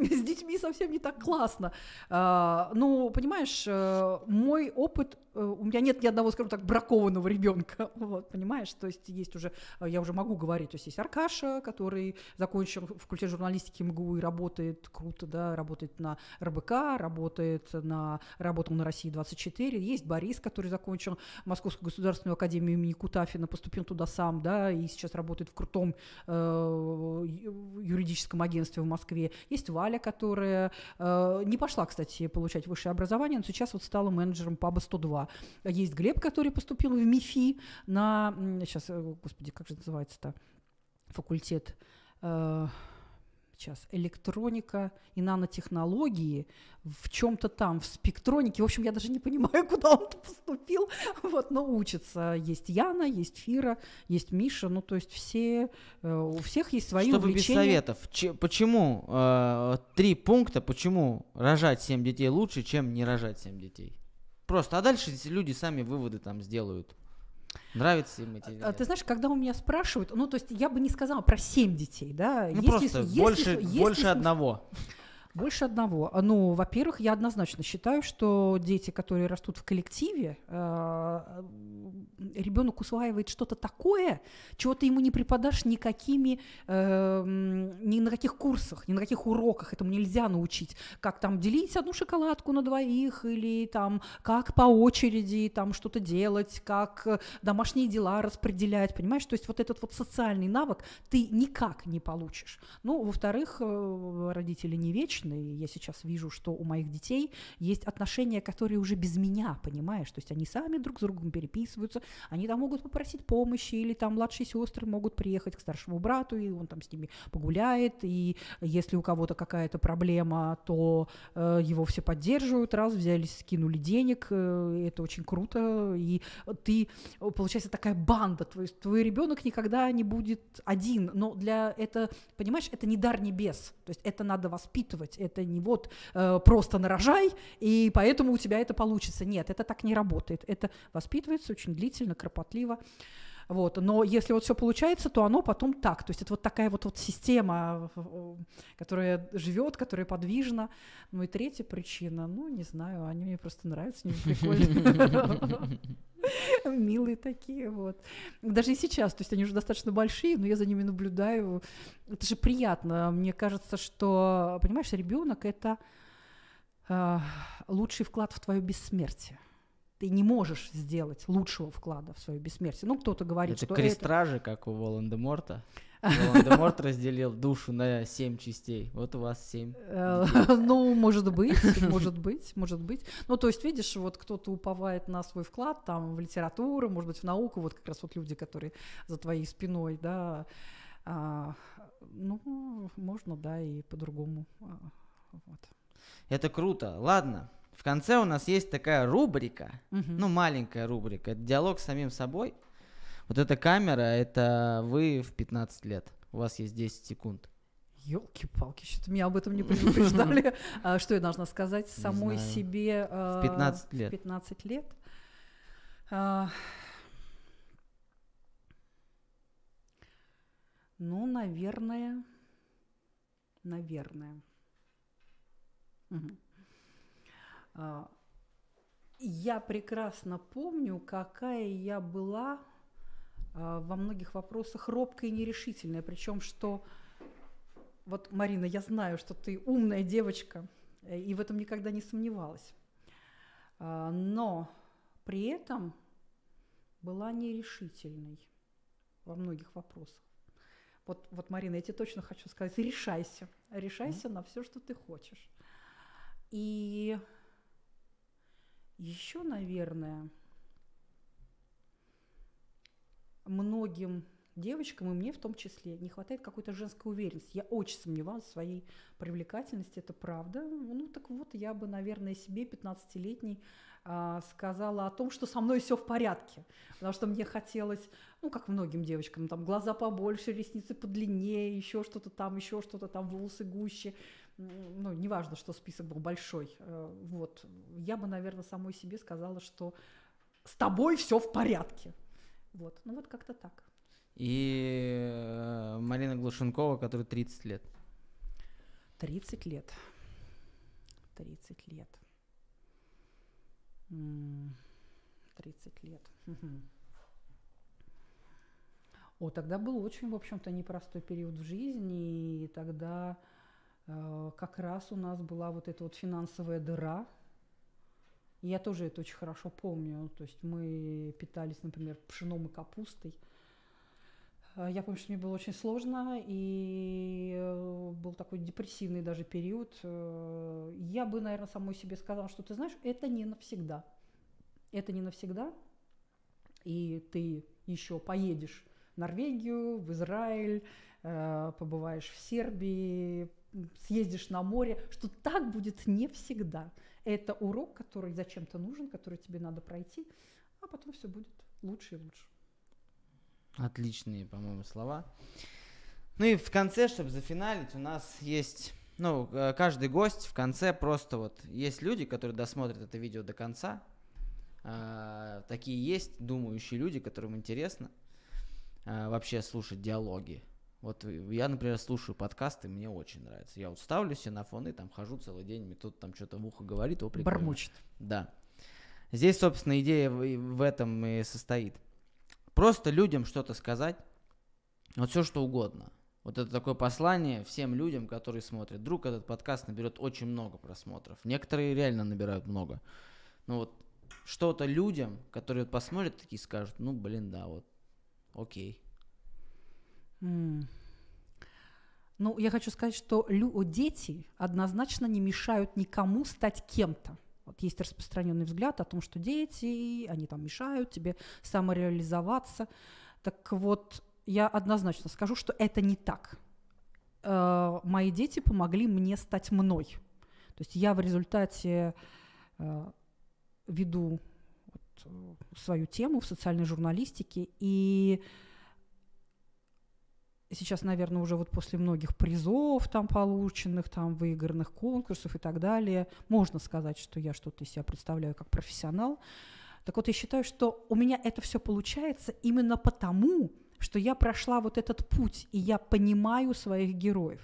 [SPEAKER 2] С детьми совсем не так классно. А, ну, понимаешь, э, мой опыт, э, у меня нет ни одного, скажем так, бракованного ребенка. Вот, понимаешь, то есть есть уже, э, я уже могу говорить, то есть есть Аркаша, который закончил факультет журналистики МГУ и работает круто, да, работает на РБК, работает на, работал на России 24. Есть Борис, который закончил Московскую государственную академию имени Кутафина, поступил туда сам, да, и сейчас работает в крутом юридическом агентстве в Москве. Есть Валя, которая э, не пошла, кстати, получать высшее образование, но сейчас вот стала менеджером паба 102. Есть Глеб, который поступил в МИФИ на... Сейчас, э, господи, как же называется-то факультет? Э, сейчас электроника и нанотехнологии в чем-то там, в спектронике. В общем, я даже не понимаю, куда он поступил. Вот, но учится. Есть Яна, есть Фира, есть Миша. Ну, то есть все, э, у всех есть свои Чтобы увлечения. без советов.
[SPEAKER 1] Ч- почему э, три пункта, почему рожать семь детей лучше, чем не рожать семь детей? Просто, а дальше люди сами выводы там сделают. Нравится им эти а, Ты
[SPEAKER 2] знаешь, когда у меня спрашивают, ну, то есть я бы не сказала про семь детей, да? Ну, если, просто если, больше, если, больше если, одного. Больше одного. Ну, во-первых, я однозначно считаю, что дети, которые растут в коллективе, э, э, ребенок усваивает что-то такое, чего ты ему не преподашь никакими, э, ни на каких курсах, ни на каких уроках. Этому нельзя научить. Как там делить одну шоколадку на двоих, или там как по очереди там что-то делать, как домашние дела распределять, понимаешь? То есть вот этот вот социальный навык ты никак не получишь. Ну, во-вторых, родители не вечны, личные, я сейчас вижу, что у моих детей есть отношения, которые уже без меня, понимаешь, то есть они сами друг с другом переписываются, они там могут попросить помощи, или там младшие сестры могут приехать к старшему брату, и он там с ними погуляет, и если у кого-то какая-то проблема, то э, его все поддерживают, раз взялись, скинули денег, э, это очень круто, и ты, получается, такая банда, твой, твой ребенок никогда не будет один, но для это, понимаешь, это не дар небес, то есть это надо воспитывать, делать. Это не вот э, просто нарожай, и поэтому у тебя это получится. Нет, это так не работает. Это воспитывается очень длительно, кропотливо. Вот. Но если вот все получается, то оно потом так. То есть это вот такая вот, вот система, которая живет, которая подвижна. Ну и третья причина, ну не знаю, они мне просто нравятся, они прикольные. милые такие вот. Даже и сейчас, то есть они уже достаточно большие, но я за ними наблюдаю. Это же приятно. Мне кажется, что, понимаешь, ребенок это а, лучший вклад в твое бессмертие ты не можешь сделать лучшего вклада в свое бессмертие. Ну, кто-то говорит, это что
[SPEAKER 1] крестражи, это... как у Волан-де-Морта. Волан-де-Морт разделил душу на семь частей. Вот у вас семь. Э,
[SPEAKER 2] ну, может быть, может быть, может быть. Ну, то есть, видишь, вот кто-то уповает на свой вклад там в литературу, может быть, в науку, вот как раз вот люди, которые за твоей спиной, да, а, ну, можно, да, и по-другому. А, вот.
[SPEAKER 1] Это круто. Ладно, в конце у нас есть такая рубрика, угу. ну маленькая рубрика, это диалог с самим собой. Вот эта камера, это вы в 15 лет, у вас есть 10 секунд.
[SPEAKER 2] ёлки палки что-то меня об этом не предупреждали. А что я должна сказать самой себе э, в 15 лет? 15 лет. А, ну, наверное, наверное. Угу. А, я прекрасно помню, какая я была а, во многих вопросах робкая и нерешительная. Причем, что вот, Марина, я знаю, что ты умная девочка, э, и в этом никогда не сомневалась. А, но при этом была нерешительной во многих вопросах. Вот, вот Марина, я тебе точно хочу сказать, решайся, решайся mm-hmm. на все, что ты хочешь. И еще, наверное, многим девочкам, и мне в том числе, не хватает какой-то женской уверенности. Я очень сомневалась в своей привлекательности, это правда. Ну так вот, я бы, наверное, себе, 15-летней, а, сказала о том, что со мной все в порядке. Потому что мне хотелось, ну как многим девочкам, там глаза побольше, ресницы подлиннее, еще что-то там, еще что-то там, волосы гуще ну, неважно, что список был большой, э, вот, я бы, наверное, самой себе сказала, что с тобой все в порядке. Вот, ну вот как-то так.
[SPEAKER 1] И э, Марина Глушенкова, которой 30 лет.
[SPEAKER 2] 30 лет. 30 лет. 30 лет. О, тогда был очень, в общем-то, непростой период в жизни, и тогда Э, как раз у нас была вот эта вот финансовая дыра. Я тоже это очень хорошо помню. То есть мы питались, например, пшеном и капустой. Э, я помню, что мне было очень сложно, и э, был такой депрессивный даже период. Я бы, наверное, самой себе сказала, что ты знаешь, это не навсегда. Это не навсегда, и ты еще поедешь в Норвегию, в Израиль, побываешь в Сербии, съездишь на море, что так будет не всегда. Это урок, который зачем-то нужен, который тебе надо пройти, а потом все будет лучше и лучше.
[SPEAKER 1] Отличные, по-моему, слова. Ну и в конце, чтобы зафиналить, у нас есть, ну, э, каждый гость в конце просто вот есть люди, которые досмотрят это видео до конца. А, такие есть думающие люди, которым интересно а, вообще слушать диалоги вот э, я, например, слушаю подкасты, мне очень нравится. Я вот ставлю себе на фон и там хожу целый день, мне кто там что-то в ухо говорит, о, прикольно. Бормочет. Да. Здесь, собственно, идея в этом и состоит. Просто людям что-то сказать, вот все что угодно. Вот это такое послание всем людям, которые смотрят. Вдруг этот подкаст наберет очень много просмотров. Некоторые реально набирают много. Ну вот что-то людям, которые посмотрят, такие скажут, ну блин, да, вот, окей.
[SPEAKER 2] Mm. Ну, я хочу сказать, что лю- дети однозначно не мешают никому стать кем-то. Вот есть распространенный взгляд о том, что дети, они там мешают тебе самореализоваться. Так вот, я однозначно скажу, что это не так. Э-э- мои дети помогли мне стать мной. То есть я в результате э, веду вот э, свою тему в социальной журналистике и сейчас, наверное, уже вот после многих призов там полученных, там выигранных конкурсов и так далее, можно сказать, что я что-то из себя представляю как профессионал. Так вот, я считаю, что у меня это все получается именно потому, что я прошла вот этот путь, и я понимаю своих героев.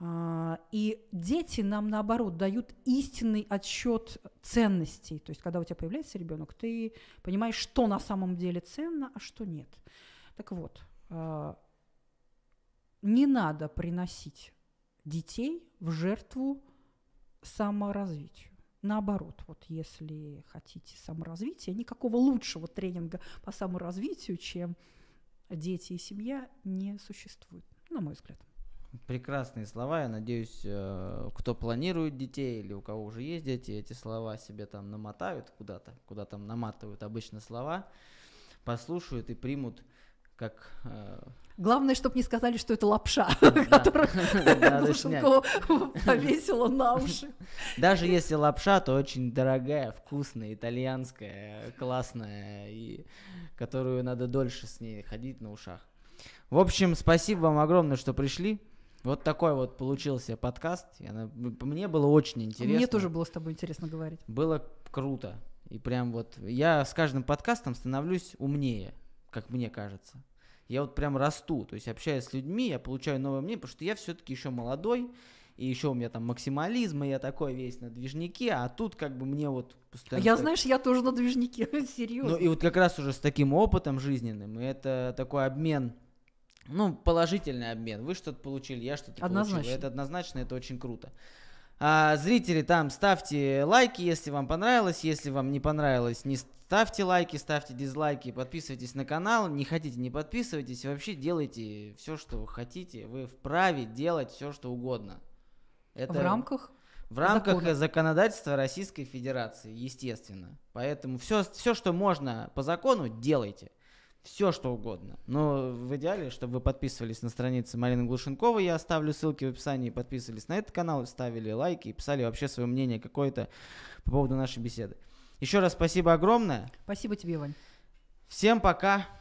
[SPEAKER 2] А, и дети нам, наоборот, дают истинный отсчет ценностей. То есть, когда у тебя появляется ребенок, ты понимаешь, что на самом деле ценно, а что нет. Так вот, а, не надо приносить детей в жертву саморазвитию. Наоборот, вот если хотите саморазвития, никакого лучшего тренинга по саморазвитию, чем дети и семья, не существует, на мой взгляд.
[SPEAKER 1] Прекрасные слова. Я надеюсь, э, кто планирует детей или у кого уже есть дети, эти слова себе там намотают куда-то, куда там наматывают обычно слова, послушают и примут как... Э...
[SPEAKER 2] Главное, чтобы не сказали, что это лапша, которую
[SPEAKER 1] Глушенко повесила на уши. Даже если лапша, то очень дорогая, вкусная, итальянская, классная, и которую надо дольше с ней ходить на ушах. В общем, спасибо вам огромное, что пришли. Вот такой вот получился подкаст. Я, мне было очень интересно. Мне тоже
[SPEAKER 2] было с тобой интересно говорить.
[SPEAKER 1] Было круто. И прям вот я с каждым подкастом становлюсь умнее, как мне кажется я вот прям расту. То есть общаясь с людьми, я получаю новое мнение, потому что я все-таки еще молодой, и еще у меня там максимализм, и я такой весь на движнике, а тут как бы мне вот постоянно... Я, знаешь,
[SPEAKER 2] я тоже на движнике, серьезно. Ну и
[SPEAKER 1] вот как раз уже с таким опытом жизненным, и это такой обмен, ну, положительный обмен. Вы что-то получили, я что-то получил. Это однозначно, это очень круто. А, зрители там ставьте лайки, если вам понравилось, если вам не понравилось, не, Ставьте лайки, ставьте дизлайки, подписывайтесь на канал. Не хотите, не подписывайтесь. Вообще делайте все, что хотите. Вы вправе делать все, что угодно. Это в рамках? В рамках закона. законодательства Российской Федерации, естественно. Поэтому все, все, что можно по закону, делайте. Все, что угодно. Но в идеале, чтобы вы подписывались на страницы Марины Глушенковой, я оставлю ссылки в описании, подписывались на этот канал, ставили лайки и писали вообще свое мнение какое-то по поводу нашей беседы. Еще раз спасибо огромное. Спасибо тебе, Вань. Всем пока.